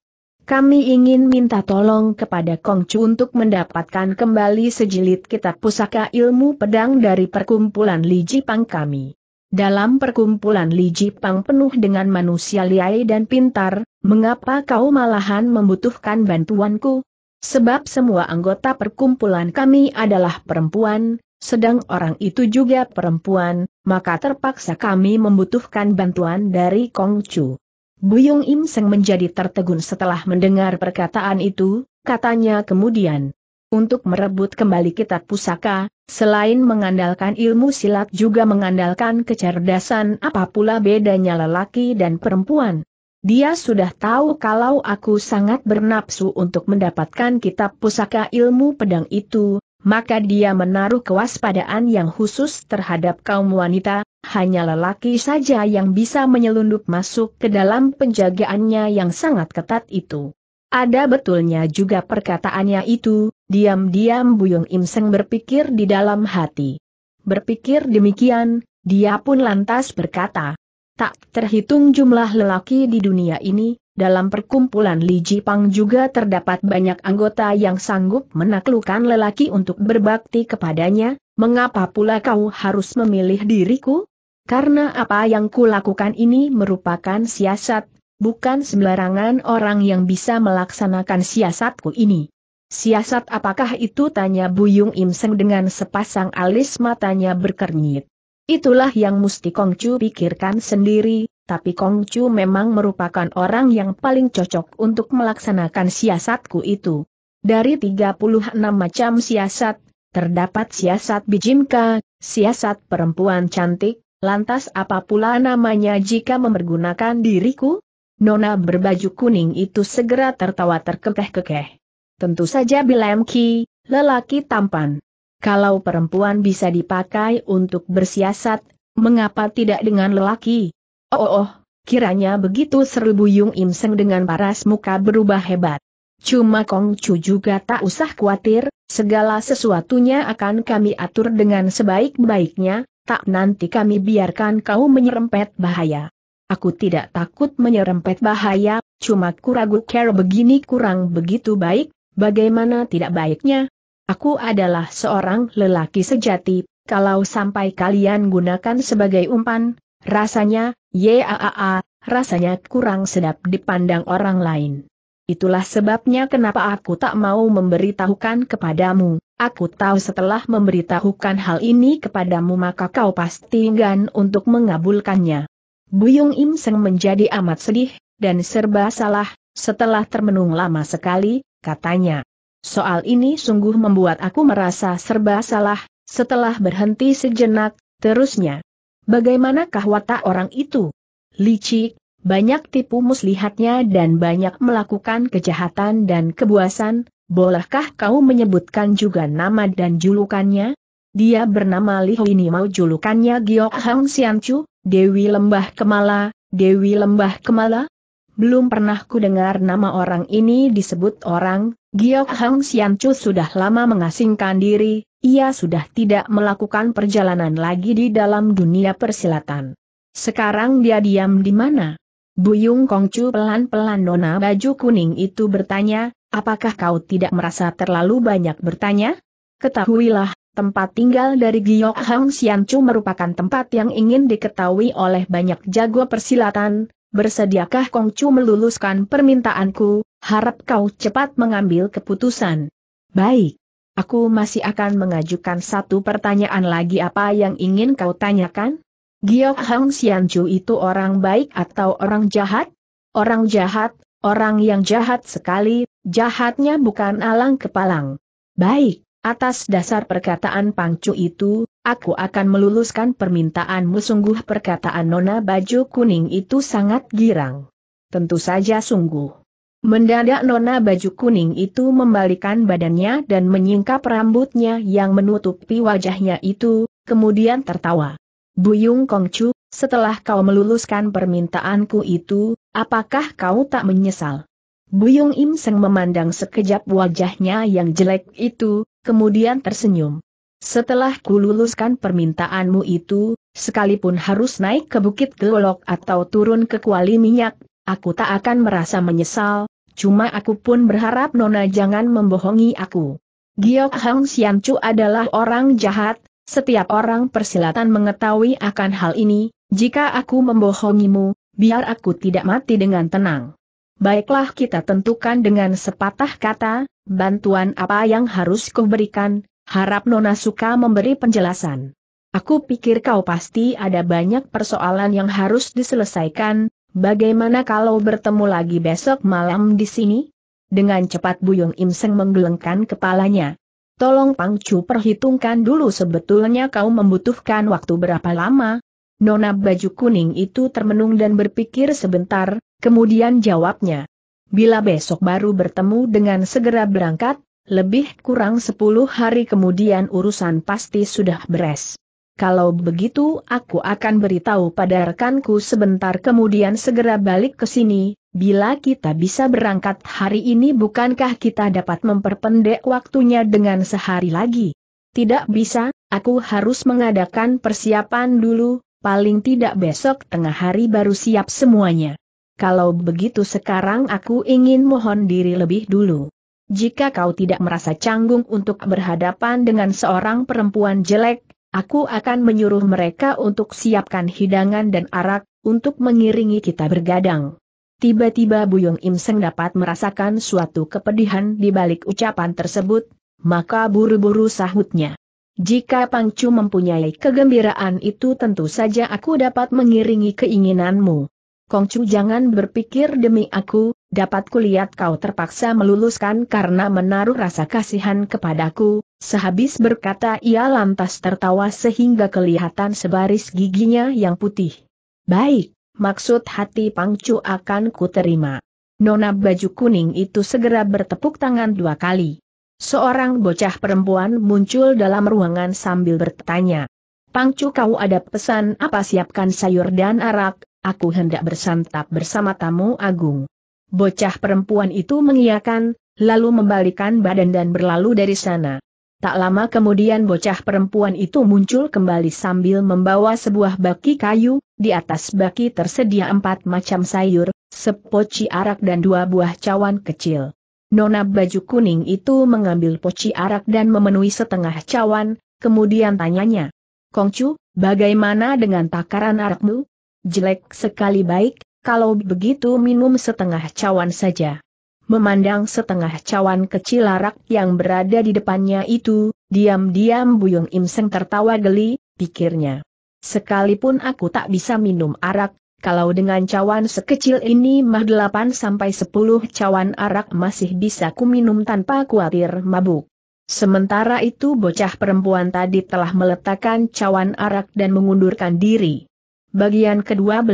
Kami ingin minta tolong kepada Kongcu untuk mendapatkan kembali sejilid kitab pusaka ilmu pedang dari perkumpulan Li Jipang kami. Dalam perkumpulan Li Jipang penuh dengan manusia liai dan pintar, mengapa kau malahan membutuhkan bantuanku? Sebab semua anggota perkumpulan kami adalah perempuan, sedang orang itu juga perempuan, maka terpaksa kami membutuhkan bantuan dari Kongcu. Buyung Im Seng menjadi tertegun setelah mendengar perkataan itu, katanya kemudian. Untuk merebut kembali kitab pusaka, selain mengandalkan ilmu silat juga mengandalkan kecerdasan apa pula bedanya lelaki dan perempuan. Dia sudah tahu kalau aku sangat bernapsu untuk mendapatkan kitab pusaka ilmu pedang itu, maka dia menaruh kewaspadaan yang khusus terhadap kaum wanita, hanya lelaki saja yang bisa menyelundup masuk ke dalam penjagaannya yang sangat ketat itu. Ada betulnya juga perkataannya itu, diam-diam Buyung Imseng berpikir di dalam hati. Berpikir demikian, dia pun lantas berkata, tak terhitung jumlah lelaki di dunia ini, dalam perkumpulan Li Jipang juga terdapat banyak anggota yang sanggup menaklukkan lelaki untuk berbakti kepadanya, mengapa pula kau harus memilih diriku? Karena apa yang kulakukan ini merupakan siasat, bukan sembarangan orang yang bisa melaksanakan siasatku ini. Siasat apakah itu tanya Buyung Im Seng dengan sepasang alis matanya berkernyit. Itulah yang mesti Kongcu pikirkan sendiri, tapi Kongcu memang merupakan orang yang paling cocok untuk melaksanakan siasatku itu. Dari 36 macam siasat, terdapat siasat bijimka, siasat perempuan cantik, Lantas apa pula namanya jika mempergunakan diriku? Nona berbaju kuning itu segera tertawa terkekeh-kekeh. Tentu saja Bilem lelaki tampan. Kalau perempuan bisa dipakai untuk bersiasat, mengapa tidak dengan lelaki? Oh, oh, oh kiranya begitu seru Yung Im Seng dengan paras muka berubah hebat. Cuma Kong Chu juga tak usah khawatir, segala sesuatunya akan kami atur dengan sebaik-baiknya, tak nanti kami biarkan kau menyerempet bahaya. Aku tidak takut menyerempet bahaya, cuma kuragu care begini kurang begitu baik, bagaimana tidak baiknya? Aku adalah seorang lelaki sejati, kalau sampai kalian gunakan sebagai umpan, rasanya, yaaa, rasanya kurang sedap dipandang orang lain. Itulah sebabnya kenapa aku tak mau memberitahukan kepadamu. Aku tahu setelah memberitahukan hal ini kepadamu maka kau pasti enggan untuk mengabulkannya. Buyung Im Seng menjadi amat sedih, dan serba salah, setelah termenung lama sekali, katanya. Soal ini sungguh membuat aku merasa serba salah, setelah berhenti sejenak, terusnya. Bagaimanakah watak orang itu? Licik, banyak tipu muslihatnya dan banyak melakukan kejahatan dan kebuasan, Bolehkah kau menyebutkan juga nama dan julukannya? Dia bernama Li Huini Mau julukannya Giok Hang Siancu, Dewi Lembah Kemala, Dewi Lembah Kemala? Belum pernah ku dengar nama orang ini disebut orang, Giok Hang Siancu sudah lama mengasingkan diri, ia sudah tidak melakukan perjalanan lagi di dalam dunia persilatan. Sekarang dia diam di mana? Buyung Kongcu pelan-pelan nona baju kuning itu bertanya, apakah kau tidak merasa terlalu banyak bertanya? Ketahuilah, tempat tinggal dari Giok Hang Xianchu merupakan tempat yang ingin diketahui oleh banyak jago persilatan, bersediakah Kong Chu meluluskan permintaanku, harap kau cepat mengambil keputusan. Baik. Aku masih akan mengajukan satu pertanyaan lagi apa yang ingin kau tanyakan? Giok Hang Chu itu orang baik atau orang jahat? Orang jahat, orang yang jahat sekali, Jahatnya bukan alang kepalang. Baik, atas dasar perkataan pangcu itu, aku akan meluluskan permintaanmu sungguh perkataan nona baju kuning itu sangat girang. Tentu saja sungguh. Mendadak nona baju kuning itu membalikan badannya dan menyingkap rambutnya yang menutupi wajahnya itu, kemudian tertawa. Buyung Kongcu, setelah kau meluluskan permintaanku itu, apakah kau tak menyesal? Buyung Im Seng memandang sekejap wajahnya yang jelek itu, kemudian tersenyum. Setelah kululuskan permintaanmu itu, sekalipun harus naik ke Bukit Gelolok atau turun ke Kuali Minyak, aku tak akan merasa menyesal, cuma aku pun berharap Nona jangan membohongi aku. Giok Hang Siancu adalah orang jahat, setiap orang persilatan mengetahui akan hal ini, jika aku membohongimu, biar aku tidak mati dengan tenang. Baiklah kita tentukan dengan sepatah kata, bantuan apa yang harus kuberikan? harap Nona suka memberi penjelasan. Aku pikir kau pasti ada banyak persoalan yang harus diselesaikan, bagaimana kalau bertemu lagi besok malam di sini? Dengan cepat Buyung Im menggelengkan kepalanya. Tolong Pang Chu perhitungkan dulu sebetulnya kau membutuhkan waktu berapa lama. Nona baju kuning itu termenung dan berpikir sebentar, Kemudian jawabnya, bila besok baru bertemu dengan segera berangkat, lebih kurang sepuluh hari kemudian urusan pasti sudah beres. Kalau begitu aku akan beritahu pada rekanku sebentar kemudian segera balik ke sini, bila kita bisa berangkat hari ini bukankah kita dapat memperpendek waktunya dengan sehari lagi? Tidak bisa, aku harus mengadakan persiapan dulu, paling tidak besok tengah hari baru siap semuanya kalau begitu sekarang aku ingin mohon diri lebih dulu. Jika kau tidak merasa canggung untuk berhadapan dengan seorang perempuan jelek, aku akan menyuruh mereka untuk siapkan hidangan dan arak, untuk mengiringi kita bergadang. Tiba-tiba Buyung Im Seng dapat merasakan suatu kepedihan di balik ucapan tersebut, maka buru-buru sahutnya. Jika Pangcu mempunyai kegembiraan itu tentu saja aku dapat mengiringi keinginanmu. Kongcu jangan berpikir demi aku, dapat kulihat kau terpaksa meluluskan karena menaruh rasa kasihan kepadaku, sehabis berkata ia lantas tertawa sehingga kelihatan sebaris giginya yang putih. Baik, maksud hati Pangcu akan kuterima. Nona baju kuning itu segera bertepuk tangan dua kali. Seorang bocah perempuan muncul dalam ruangan sambil bertanya. Pangcu kau ada pesan apa siapkan sayur dan arak, aku hendak bersantap bersama tamu agung. Bocah perempuan itu mengiakan, lalu membalikan badan dan berlalu dari sana. Tak lama kemudian bocah perempuan itu muncul kembali sambil membawa sebuah baki kayu, di atas baki tersedia empat macam sayur, sepoci arak dan dua buah cawan kecil. Nona baju kuning itu mengambil poci arak dan memenuhi setengah cawan, kemudian tanyanya. Kongcu, bagaimana dengan takaran arakmu? Jelek sekali baik, kalau begitu minum setengah cawan saja. Memandang setengah cawan kecil arak yang berada di depannya itu, diam-diam Buyung Im tertawa geli, pikirnya. Sekalipun aku tak bisa minum arak, kalau dengan cawan sekecil ini mah 8 sampai 10 cawan arak masih bisa ku minum tanpa khawatir mabuk. Sementara itu bocah perempuan tadi telah meletakkan cawan arak dan mengundurkan diri bagian ke-12.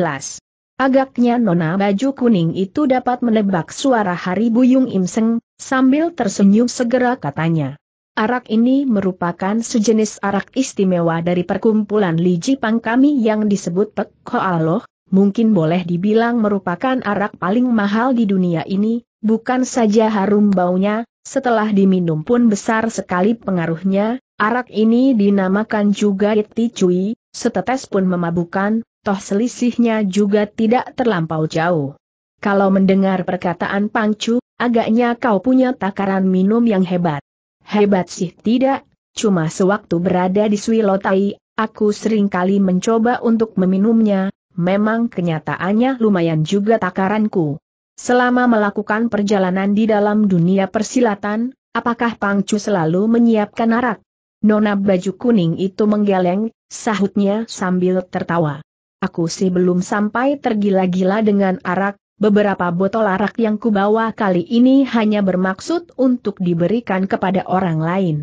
Agaknya nona baju kuning itu dapat menebak suara hari Buyung imseng, sambil tersenyum segera katanya. Arak ini merupakan sejenis arak istimewa dari perkumpulan Li Jipang kami yang disebut Pek Koaloh, mungkin boleh dibilang merupakan arak paling mahal di dunia ini, bukan saja harum baunya, setelah diminum pun besar sekali pengaruhnya, arak ini dinamakan juga Yeti Cui, setetes pun memabukan, toh selisihnya juga tidak terlampau jauh. Kalau mendengar perkataan Pangcu, agaknya kau punya takaran minum yang hebat. Hebat sih tidak, cuma sewaktu berada di Swilotai, aku sering kali mencoba untuk meminumnya, memang kenyataannya lumayan juga takaranku. Selama melakukan perjalanan di dalam dunia persilatan, apakah Pangcu selalu menyiapkan arak? Nona baju kuning itu menggeleng, sahutnya sambil tertawa. Aku sih belum sampai tergila-gila dengan arak, beberapa botol arak yang kubawa kali ini hanya bermaksud untuk diberikan kepada orang lain.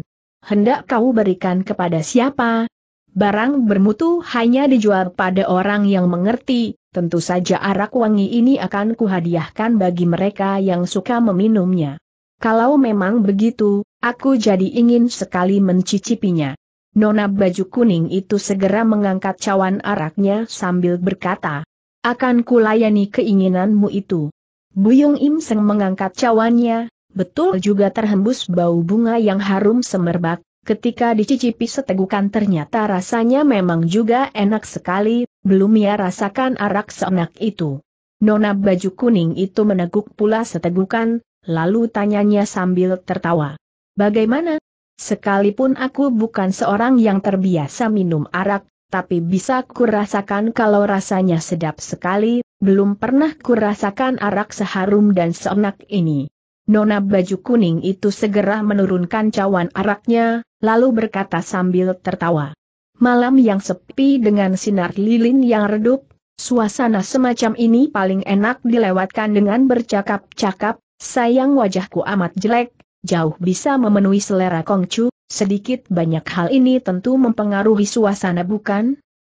Hendak kau berikan kepada siapa? Barang bermutu hanya dijual pada orang yang mengerti, tentu saja arak wangi ini akan kuhadiahkan bagi mereka yang suka meminumnya. Kalau memang begitu, aku jadi ingin sekali mencicipinya. Nona baju kuning itu segera mengangkat cawan araknya sambil berkata, akan kulayani keinginanmu itu. Buyung Im Seng mengangkat cawannya, betul juga terhembus bau bunga yang harum semerbak, ketika dicicipi setegukan ternyata rasanya memang juga enak sekali, belum ia rasakan arak seenak itu. Nona baju kuning itu meneguk pula setegukan, lalu tanyanya sambil tertawa. Bagaimana, Sekalipun aku bukan seorang yang terbiasa minum arak, tapi bisa kurasakan kalau rasanya sedap sekali, belum pernah kurasakan arak seharum dan seenak ini. Nona baju kuning itu segera menurunkan cawan araknya, lalu berkata sambil tertawa. Malam yang sepi dengan sinar lilin yang redup, suasana semacam ini paling enak dilewatkan dengan bercakap-cakap, sayang wajahku amat jelek, jauh bisa memenuhi selera Kongcu, sedikit banyak hal ini tentu mempengaruhi suasana bukan?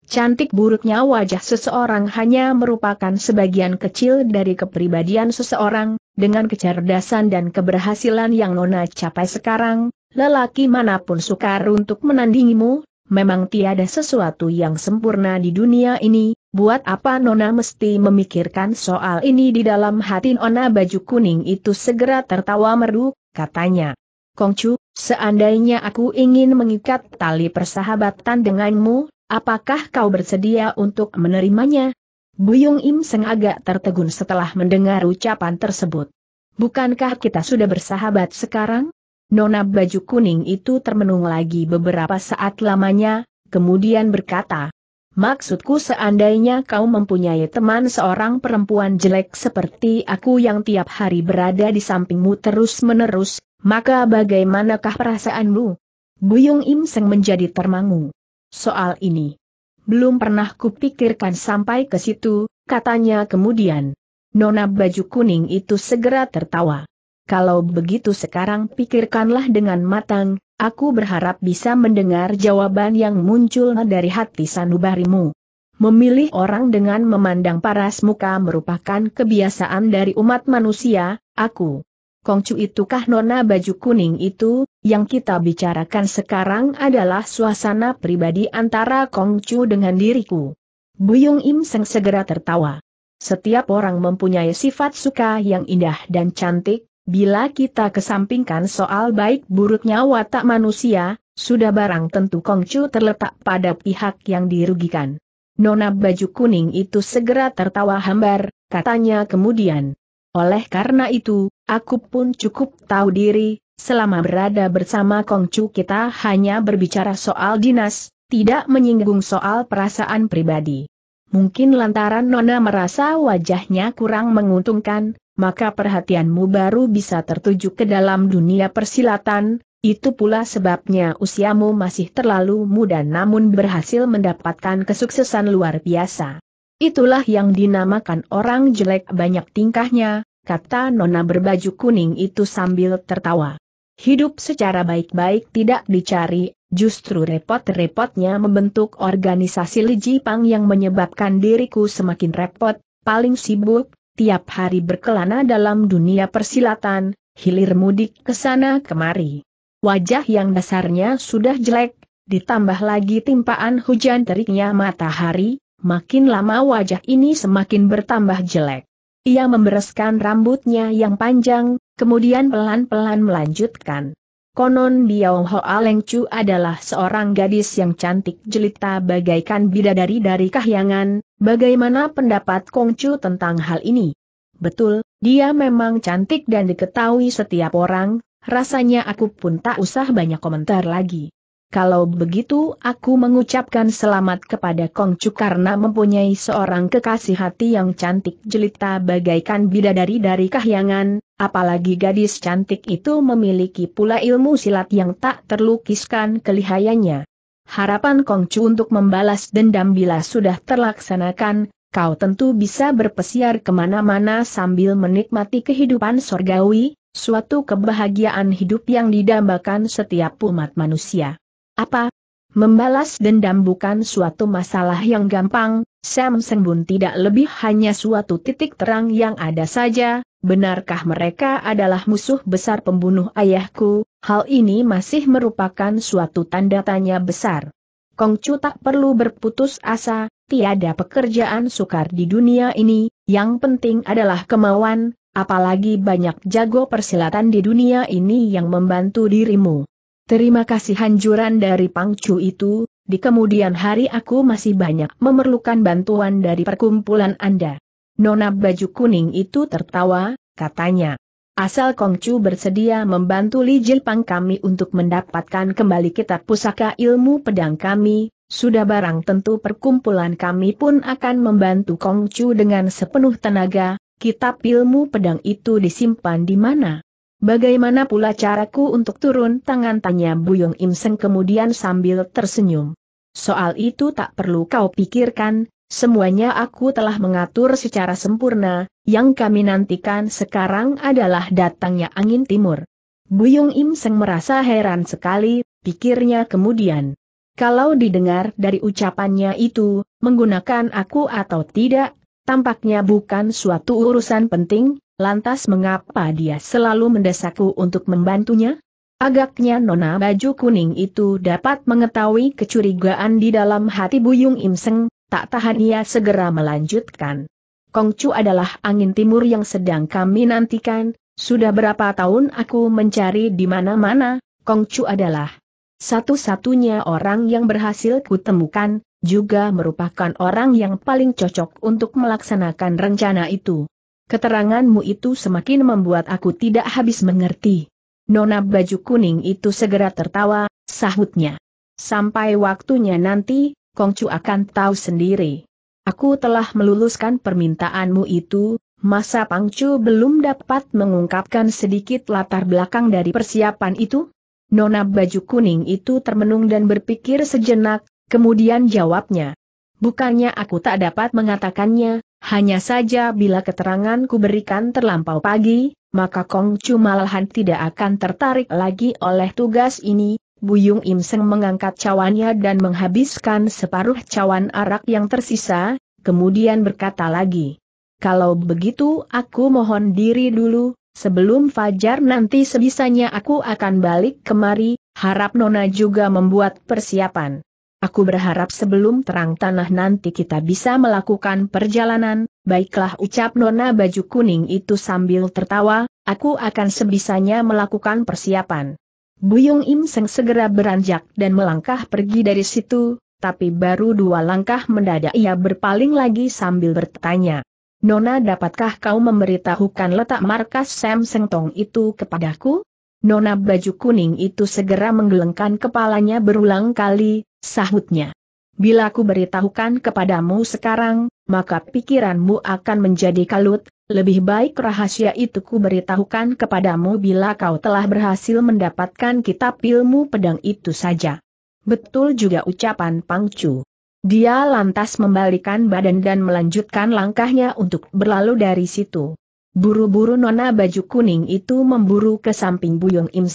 Cantik buruknya wajah seseorang hanya merupakan sebagian kecil dari kepribadian seseorang, dengan kecerdasan dan keberhasilan yang Nona capai sekarang, lelaki manapun sukar untuk menandingimu, memang tiada sesuatu yang sempurna di dunia ini, buat apa Nona mesti memikirkan soal ini di dalam hati Nona baju kuning itu segera tertawa merdu, katanya. Kongcu, seandainya aku ingin mengikat tali persahabatan denganmu, apakah kau bersedia untuk menerimanya? Buyung Im Seng agak tertegun setelah mendengar ucapan tersebut. Bukankah kita sudah bersahabat sekarang? Nona baju kuning itu termenung lagi beberapa saat lamanya, kemudian berkata, Maksudku seandainya kau mempunyai teman seorang perempuan jelek seperti aku yang tiap hari berada di sampingmu terus-menerus, maka bagaimanakah perasaanmu? Buyung Im Seng menjadi termangu. Soal ini. Belum pernah kupikirkan sampai ke situ, katanya kemudian. Nona baju kuning itu segera tertawa. Kalau begitu sekarang pikirkanlah dengan matang, Aku berharap bisa mendengar jawaban yang muncul dari hati sanubarimu. Memilih orang dengan memandang paras muka merupakan kebiasaan dari umat manusia, aku. Kongcu itukah nona baju kuning itu, yang kita bicarakan sekarang adalah suasana pribadi antara Kongcu dengan diriku. Buyung Im Seng segera tertawa. Setiap orang mempunyai sifat suka yang indah dan cantik, Bila kita kesampingkan soal baik buruknya watak manusia, sudah barang tentu Kongcu terletak pada pihak yang dirugikan. Nona baju kuning itu segera tertawa hambar, katanya kemudian. Oleh karena itu, aku pun cukup tahu diri, selama berada bersama Kongcu kita hanya berbicara soal dinas, tidak menyinggung soal perasaan pribadi. Mungkin lantaran Nona merasa wajahnya kurang menguntungkan, maka perhatianmu baru bisa tertuju ke dalam dunia persilatan, itu pula sebabnya usiamu masih terlalu muda namun berhasil mendapatkan kesuksesan luar biasa. Itulah yang dinamakan orang jelek banyak tingkahnya, kata Nona berbaju kuning itu sambil tertawa. Hidup secara baik-baik tidak dicari, justru repot-repotnya membentuk organisasi Liji Pang yang menyebabkan diriku semakin repot, paling sibuk, tiap hari berkelana dalam dunia persilatan, hilir mudik ke sana kemari. Wajah yang dasarnya sudah jelek, ditambah lagi timpaan hujan teriknya matahari, makin lama wajah ini semakin bertambah jelek. Ia membereskan rambutnya yang panjang, kemudian pelan-pelan melanjutkan. Konon Biao Ho Alengchu Chu adalah seorang gadis yang cantik jelita bagaikan bidadari dari kahyangan, bagaimana pendapat Kong Chu tentang hal ini? Betul, dia memang cantik dan diketahui setiap orang, rasanya aku pun tak usah banyak komentar lagi. Kalau begitu aku mengucapkan selamat kepada Kongcu karena mempunyai seorang kekasih hati yang cantik jelita bagaikan bidadari dari kahyangan, apalagi gadis cantik itu memiliki pula ilmu silat yang tak terlukiskan kelihayannya. Harapan Kongcu untuk membalas dendam bila sudah terlaksanakan, kau tentu bisa berpesiar kemana-mana sambil menikmati kehidupan sorgawi, suatu kebahagiaan hidup yang didambakan setiap umat manusia. Apa? Membalas dendam bukan suatu masalah yang gampang, Sam Sengbun tidak lebih hanya suatu titik terang yang ada saja, benarkah mereka adalah musuh besar pembunuh ayahku, hal ini masih merupakan suatu tanda tanya besar. Kongcu tak perlu berputus asa, tiada pekerjaan sukar di dunia ini, yang penting adalah kemauan, apalagi banyak jago persilatan di dunia ini yang membantu dirimu. Terima kasih hanjuran dari pangcu itu, di kemudian hari aku masih banyak memerlukan bantuan dari perkumpulan Anda. Nona baju kuning itu tertawa, katanya. Asal Kongcu bersedia membantu Li Jilpang kami untuk mendapatkan kembali kitab pusaka ilmu pedang kami, sudah barang tentu perkumpulan kami pun akan membantu Kongcu dengan sepenuh tenaga, kitab ilmu pedang itu disimpan di mana? Bagaimana pula caraku untuk turun tangan tanya Buyung Im Seng kemudian sambil tersenyum. Soal itu tak perlu kau pikirkan, semuanya aku telah mengatur secara sempurna, yang kami nantikan sekarang adalah datangnya angin timur. Buyung Im Seng merasa heran sekali, pikirnya kemudian. Kalau didengar dari ucapannya itu, menggunakan aku atau tidak, tampaknya bukan suatu urusan penting, Lantas mengapa dia selalu mendesakku untuk membantunya? Agaknya nona baju kuning itu dapat mengetahui kecurigaan di dalam hati Buyung Imseng, tak tahan ia segera melanjutkan. Kongcu adalah angin timur yang sedang kami nantikan, sudah berapa tahun aku mencari di mana-mana, Kongcu adalah satu-satunya orang yang berhasil kutemukan, juga merupakan orang yang paling cocok untuk melaksanakan rencana itu. Keteranganmu itu semakin membuat aku tidak habis mengerti. Nona baju kuning itu segera tertawa, sahutnya. Sampai waktunya nanti, Kongcu akan tahu sendiri. Aku telah meluluskan permintaanmu itu, masa Pangcu belum dapat mengungkapkan sedikit latar belakang dari persiapan itu? Nona baju kuning itu termenung dan berpikir sejenak, kemudian jawabnya. Bukannya aku tak dapat mengatakannya, hanya saja bila keteranganku berikan terlampau pagi, maka Kong Chu malahan tidak akan tertarik lagi oleh tugas ini. Buyung Im Seng mengangkat cawannya dan menghabiskan separuh cawan arak yang tersisa, kemudian berkata lagi. Kalau begitu aku mohon diri dulu, sebelum Fajar nanti sebisanya aku akan balik kemari, harap Nona juga membuat persiapan. Aku berharap sebelum terang tanah nanti kita bisa melakukan perjalanan, baiklah ucap Nona baju kuning itu sambil tertawa, aku akan sebisanya melakukan persiapan. Buyung Im Seng segera beranjak dan melangkah pergi dari situ, tapi baru dua langkah mendadak ia berpaling lagi sambil bertanya. Nona dapatkah kau memberitahukan letak markas Sam Seng Tong itu kepadaku? Nona baju kuning itu segera menggelengkan kepalanya berulang kali, sahutnya. Bila ku beritahukan kepadamu sekarang, maka pikiranmu akan menjadi kalut, lebih baik rahasia itu ku beritahukan kepadamu bila kau telah berhasil mendapatkan kitab ilmu pedang itu saja. Betul juga ucapan Pangcu. Dia lantas membalikan badan dan melanjutkan langkahnya untuk berlalu dari situ. Buru-buru nona baju kuning itu memburu ke samping Buyung Im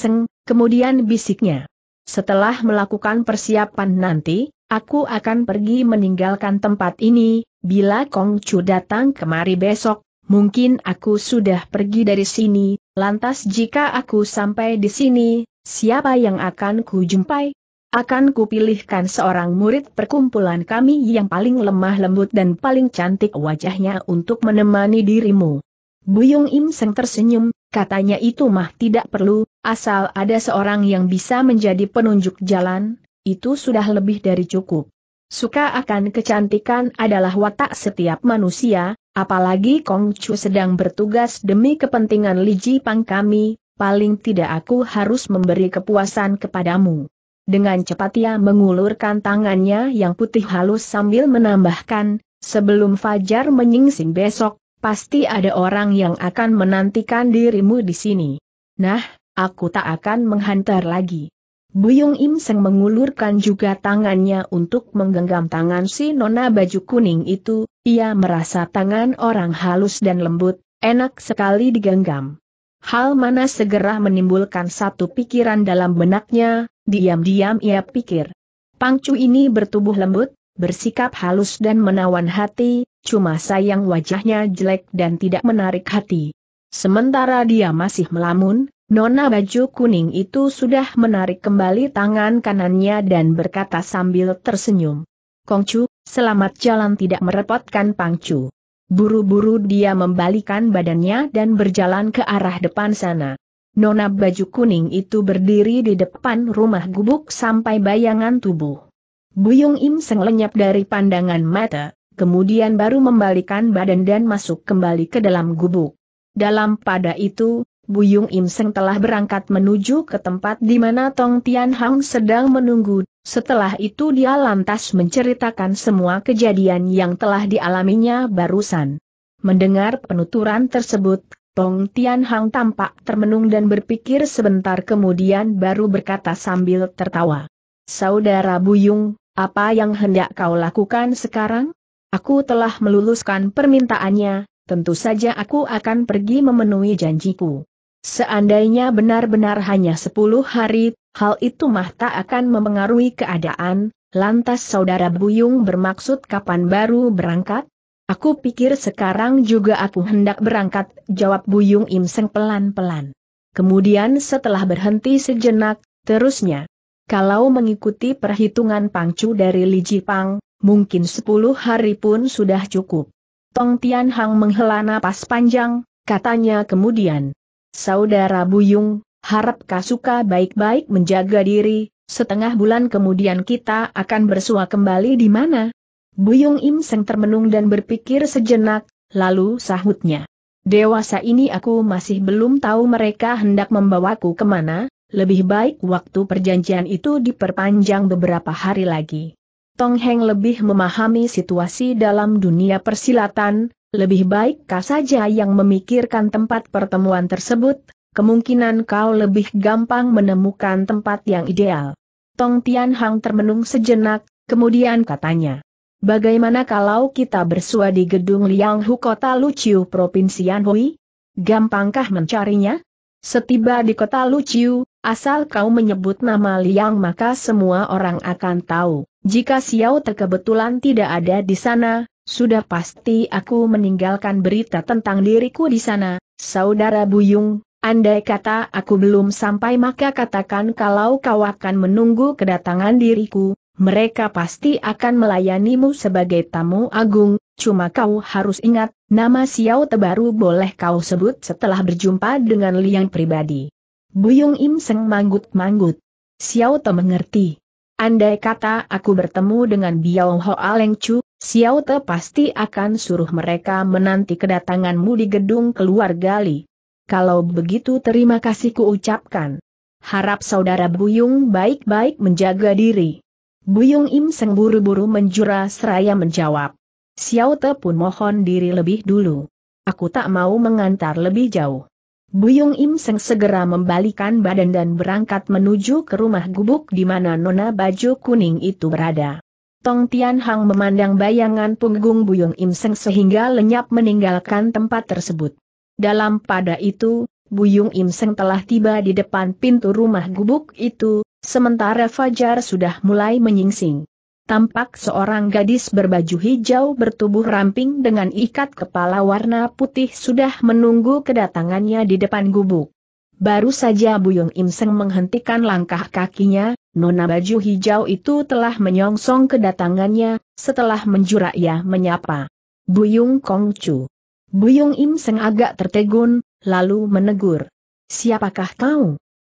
kemudian bisiknya. Setelah melakukan persiapan nanti, aku akan pergi meninggalkan tempat ini, bila Kong Chu datang kemari besok, mungkin aku sudah pergi dari sini, lantas jika aku sampai di sini, siapa yang akan kujumpai? Akan kupilihkan seorang murid perkumpulan kami yang paling lemah lembut dan paling cantik wajahnya untuk menemani dirimu. Buyung Im Seng tersenyum, katanya itu mah tidak perlu, asal ada seorang yang bisa menjadi penunjuk jalan, itu sudah lebih dari cukup. Suka akan kecantikan adalah watak setiap manusia, apalagi Kong Chu sedang bertugas demi kepentingan Li Ji Pang kami, paling tidak aku harus memberi kepuasan kepadamu. Dengan cepat ia mengulurkan tangannya yang putih halus sambil menambahkan, sebelum Fajar menyingsing besok, Pasti ada orang yang akan menantikan dirimu di sini. Nah, aku tak akan menghantar lagi. Buyung Im Seng mengulurkan juga tangannya untuk menggenggam tangan si nona baju kuning itu, ia merasa tangan orang halus dan lembut, enak sekali digenggam. Hal mana segera menimbulkan satu pikiran dalam benaknya, diam-diam ia pikir. Pangcu ini bertubuh lembut, bersikap halus dan menawan hati, cuma sayang wajahnya jelek dan tidak menarik hati. Sementara dia masih melamun, Nona baju kuning itu sudah menarik kembali tangan kanannya dan berkata sambil tersenyum. Kongcu, selamat jalan tidak merepotkan Pangcu. Buru-buru dia membalikan badannya dan berjalan ke arah depan sana. Nona baju kuning itu berdiri di depan rumah gubuk sampai bayangan tubuh. Buyung Im Seng lenyap dari pandangan mata kemudian baru membalikan badan dan masuk kembali ke dalam gubuk. Dalam pada itu, Buyung Im telah berangkat menuju ke tempat di mana Tong Tian Hang sedang menunggu. Setelah itu dia lantas menceritakan semua kejadian yang telah dialaminya barusan. Mendengar penuturan tersebut, Tong Tian Hang tampak termenung dan berpikir sebentar kemudian baru berkata sambil tertawa. Saudara Buyung, apa yang hendak kau lakukan sekarang? Aku telah meluluskan permintaannya, tentu saja aku akan pergi memenuhi janjiku. Seandainya benar-benar hanya sepuluh hari, hal itu mah tak akan memengaruhi keadaan, lantas saudara Buyung bermaksud kapan baru berangkat? Aku pikir sekarang juga aku hendak berangkat, jawab Buyung Im pelan-pelan. Kemudian setelah berhenti sejenak, terusnya. Kalau mengikuti perhitungan pangcu dari Li Jipang, mungkin sepuluh hari pun sudah cukup. Tong Tian Hang menghela napas panjang, katanya kemudian. Saudara Buyung, harap Kasuka baik-baik menjaga diri, setengah bulan kemudian kita akan bersua kembali di mana? Buyung Im Seng termenung dan berpikir sejenak, lalu sahutnya. Dewasa ini aku masih belum tahu mereka hendak membawaku kemana, lebih baik waktu perjanjian itu diperpanjang beberapa hari lagi. Tong Heng lebih memahami situasi dalam dunia persilatan, lebih baik kau saja yang memikirkan tempat pertemuan tersebut, kemungkinan kau lebih gampang menemukan tempat yang ideal. Tong Tian Hang termenung sejenak, kemudian katanya. Bagaimana kalau kita bersua di gedung Lianghu kota Luciu Provinsi Anhui? Gampangkah mencarinya? Setiba di kota Luciu, Asal kau menyebut nama Liang maka semua orang akan tahu. Jika Xiao terkebetulan tidak ada di sana, sudah pasti aku meninggalkan berita tentang diriku di sana. Saudara Buyung, andai kata aku belum sampai maka katakan kalau kau akan menunggu kedatangan diriku, mereka pasti akan melayanimu sebagai tamu agung, cuma kau harus ingat, nama Xiao terbaru boleh kau sebut setelah berjumpa dengan Liang pribadi. Buyung Im Seng manggut-manggut. Xiao Te mengerti. Andai kata aku bertemu dengan Biao Ho Aleng Chu, Xiao Te pasti akan suruh mereka menanti kedatanganmu di gedung keluarga Li. Kalau begitu terima kasih ku ucapkan. Harap saudara Buyung baik-baik menjaga diri. Buyung Im Seng buru-buru menjura seraya menjawab. Xiao Te pun mohon diri lebih dulu. Aku tak mau mengantar lebih jauh. Buyung Im Seng segera membalikan badan dan berangkat menuju ke rumah gubuk di mana nona baju kuning itu berada. Tong Tian Hang memandang bayangan punggung Buyung Im Seng sehingga lenyap meninggalkan tempat tersebut. Dalam pada itu, Buyung Im Seng telah tiba di depan pintu rumah gubuk itu, sementara Fajar sudah mulai menyingsing tampak seorang gadis berbaju hijau bertubuh ramping dengan ikat kepala warna putih sudah menunggu kedatangannya di depan gubuk. Baru saja Buyung Im menghentikan langkah kakinya, nona baju hijau itu telah menyongsong kedatangannya, setelah menjura ia menyapa. Buyung Kongcu. Buyung Im agak tertegun, lalu menegur. Siapakah kau?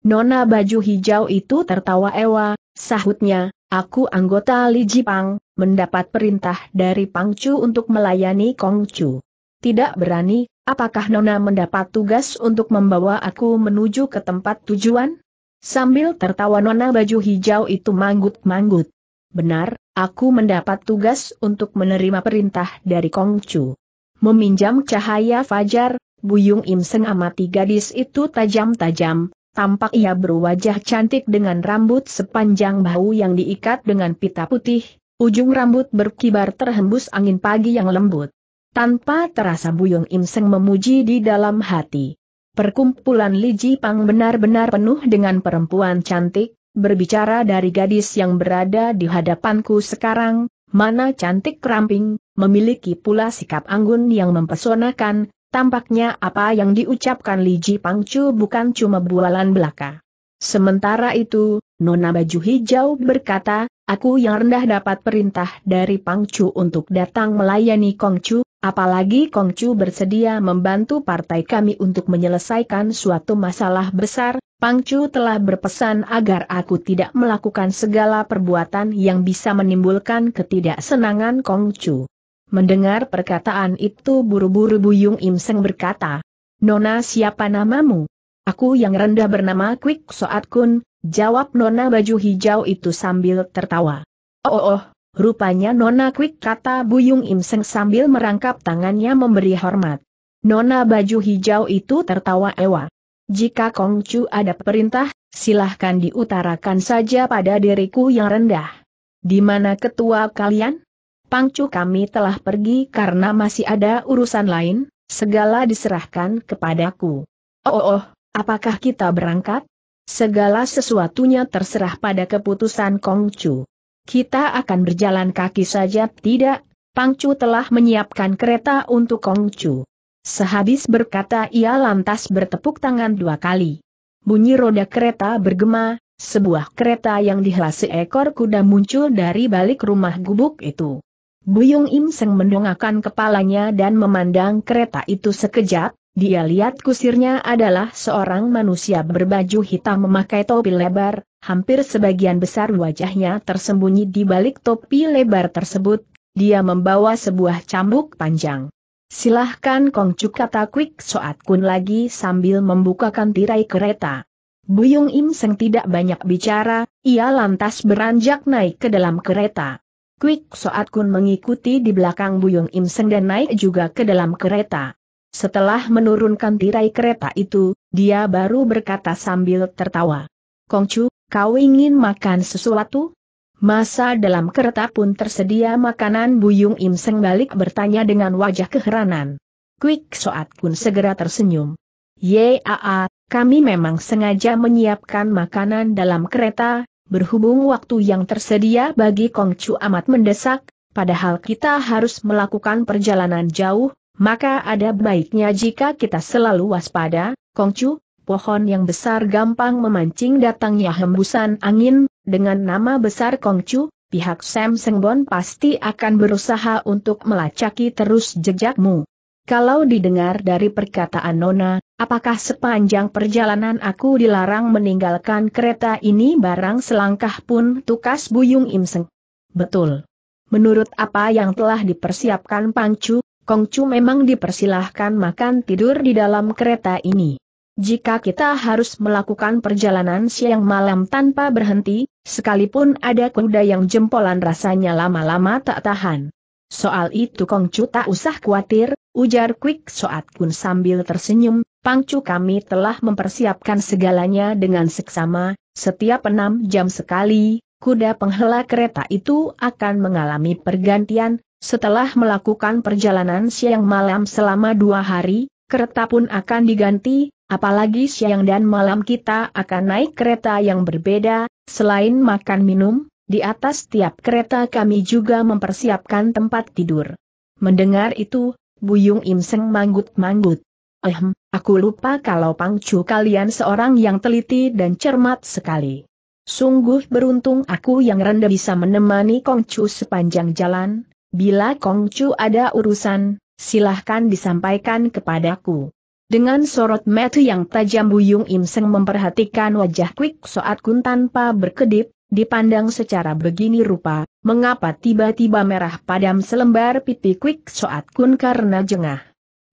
Nona baju hijau itu tertawa ewa, Sahutnya, aku anggota Li Jipang, mendapat perintah dari Pang Chu untuk melayani Kong Chu. Tidak berani, apakah Nona mendapat tugas untuk membawa aku menuju ke tempat tujuan? Sambil tertawa Nona baju hijau itu manggut-manggut. Benar, aku mendapat tugas untuk menerima perintah dari Kong Chu. Meminjam cahaya fajar, Buyung Im Seng amati gadis itu tajam-tajam, Tampak ia berwajah cantik dengan rambut sepanjang bahu yang diikat dengan pita putih, ujung rambut berkibar terhembus angin pagi yang lembut. Tanpa terasa Buyung Im memuji di dalam hati. Perkumpulan Li Ji Pang benar-benar penuh dengan perempuan cantik, berbicara dari gadis yang berada di hadapanku sekarang, mana cantik ramping, memiliki pula sikap anggun yang mempesonakan, Tampaknya apa yang diucapkan Li Ji Pang Chu bukan cuma bualan belaka. Sementara itu, Nona Baju Hijau berkata, aku yang rendah dapat perintah dari Pang Chu untuk datang melayani Kong Chu. apalagi Kong Chu bersedia membantu partai kami untuk menyelesaikan suatu masalah besar, Pang Chu telah berpesan agar aku tidak melakukan segala perbuatan yang bisa menimbulkan ketidaksenangan Kong Chu. Mendengar perkataan itu buru-buru Buyung Im Seng berkata, Nona siapa namamu? Aku yang rendah bernama Quick Soat Kun, jawab Nona baju hijau itu sambil tertawa. Oh oh, oh rupanya Nona Quick kata Buyung Im Seng sambil merangkap tangannya memberi hormat. Nona baju hijau itu tertawa ewa. Jika Kongcu ada perintah, silahkan diutarakan saja pada diriku yang rendah. Di mana ketua kalian? Pangcu kami telah pergi karena masih ada urusan lain, segala diserahkan kepadaku. Oh, oh, oh apakah kita berangkat? Segala sesuatunya terserah pada keputusan Kongcu. Kita akan berjalan kaki saja tidak, Pangcu telah menyiapkan kereta untuk Kongcu. Sehabis berkata ia lantas bertepuk tangan dua kali. Bunyi roda kereta bergema, sebuah kereta yang dihelasi ekor kuda muncul dari balik rumah gubuk itu. Buyung Im Seng mendongakkan kepalanya dan memandang kereta itu sekejap, dia lihat kusirnya adalah seorang manusia berbaju hitam memakai topi lebar, hampir sebagian besar wajahnya tersembunyi di balik topi lebar tersebut, dia membawa sebuah cambuk panjang. Silahkan Kongcu kata Quick Soat Kun lagi sambil membukakan tirai kereta. Buyung Im Seng tidak banyak bicara, ia lantas beranjak naik ke dalam kereta. Quick Soat Kun mengikuti di belakang Buyung Im Seng dan naik juga ke dalam kereta. Setelah menurunkan tirai kereta itu, dia baru berkata sambil tertawa. Kongcu, kau ingin makan sesuatu? Masa dalam kereta pun tersedia makanan Buyung Im Seng balik bertanya dengan wajah keheranan. Quick Soat Kun segera tersenyum. Yeaa, kami memang sengaja menyiapkan makanan dalam kereta, berhubung waktu yang tersedia bagi Kongcu amat mendesak, padahal kita harus melakukan perjalanan jauh, maka ada baiknya jika kita selalu waspada, Kongcu, pohon yang besar gampang memancing datangnya hembusan angin, dengan nama besar Kongcu, pihak Sam Sengbon pasti akan berusaha untuk melacaki terus jejakmu. Kalau didengar dari perkataan Nona, Apakah sepanjang perjalanan aku dilarang meninggalkan kereta ini barang selangkah pun tukas Buyung Imseng? Betul. Menurut apa yang telah dipersiapkan Pangcu, Kongcu memang dipersilahkan makan tidur di dalam kereta ini. Jika kita harus melakukan perjalanan siang malam tanpa berhenti, sekalipun ada kuda yang jempolan rasanya lama-lama tak tahan. Soal itu Chu tak usah khawatir, ujar Quick Soat Kun sambil tersenyum, Pangcu kami telah mempersiapkan segalanya dengan seksama, setiap enam jam sekali, kuda penghela kereta itu akan mengalami pergantian, setelah melakukan perjalanan siang malam selama dua hari, kereta pun akan diganti, apalagi siang dan malam kita akan naik kereta yang berbeda, selain makan minum, di atas tiap kereta kami juga mempersiapkan tempat tidur. Mendengar itu, Buyung Im Seng manggut-manggut. Ehm, aku lupa kalau pangcu kalian seorang yang teliti dan cermat sekali. Sungguh beruntung aku yang rendah bisa menemani Kongcu sepanjang jalan, bila Kongcu ada urusan, silahkan disampaikan kepadaku. Dengan sorot mata yang tajam Buyung Im memperhatikan wajah Quick saat Kun tanpa berkedip, Dipandang secara begini rupa, mengapa tiba-tiba merah padam selembar pipi Quick Soat Kun karena jengah.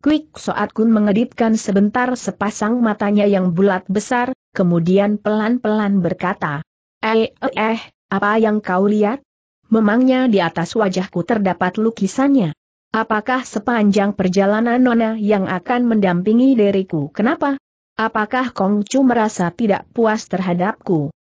Quick Soat Kun mengedipkan sebentar sepasang matanya yang bulat besar, kemudian pelan-pelan berkata, Eh, eh, eh, apa yang kau lihat? Memangnya di atas wajahku terdapat lukisannya. Apakah sepanjang perjalanan Nona yang akan mendampingi diriku kenapa? Apakah Kongcu merasa tidak puas terhadapku?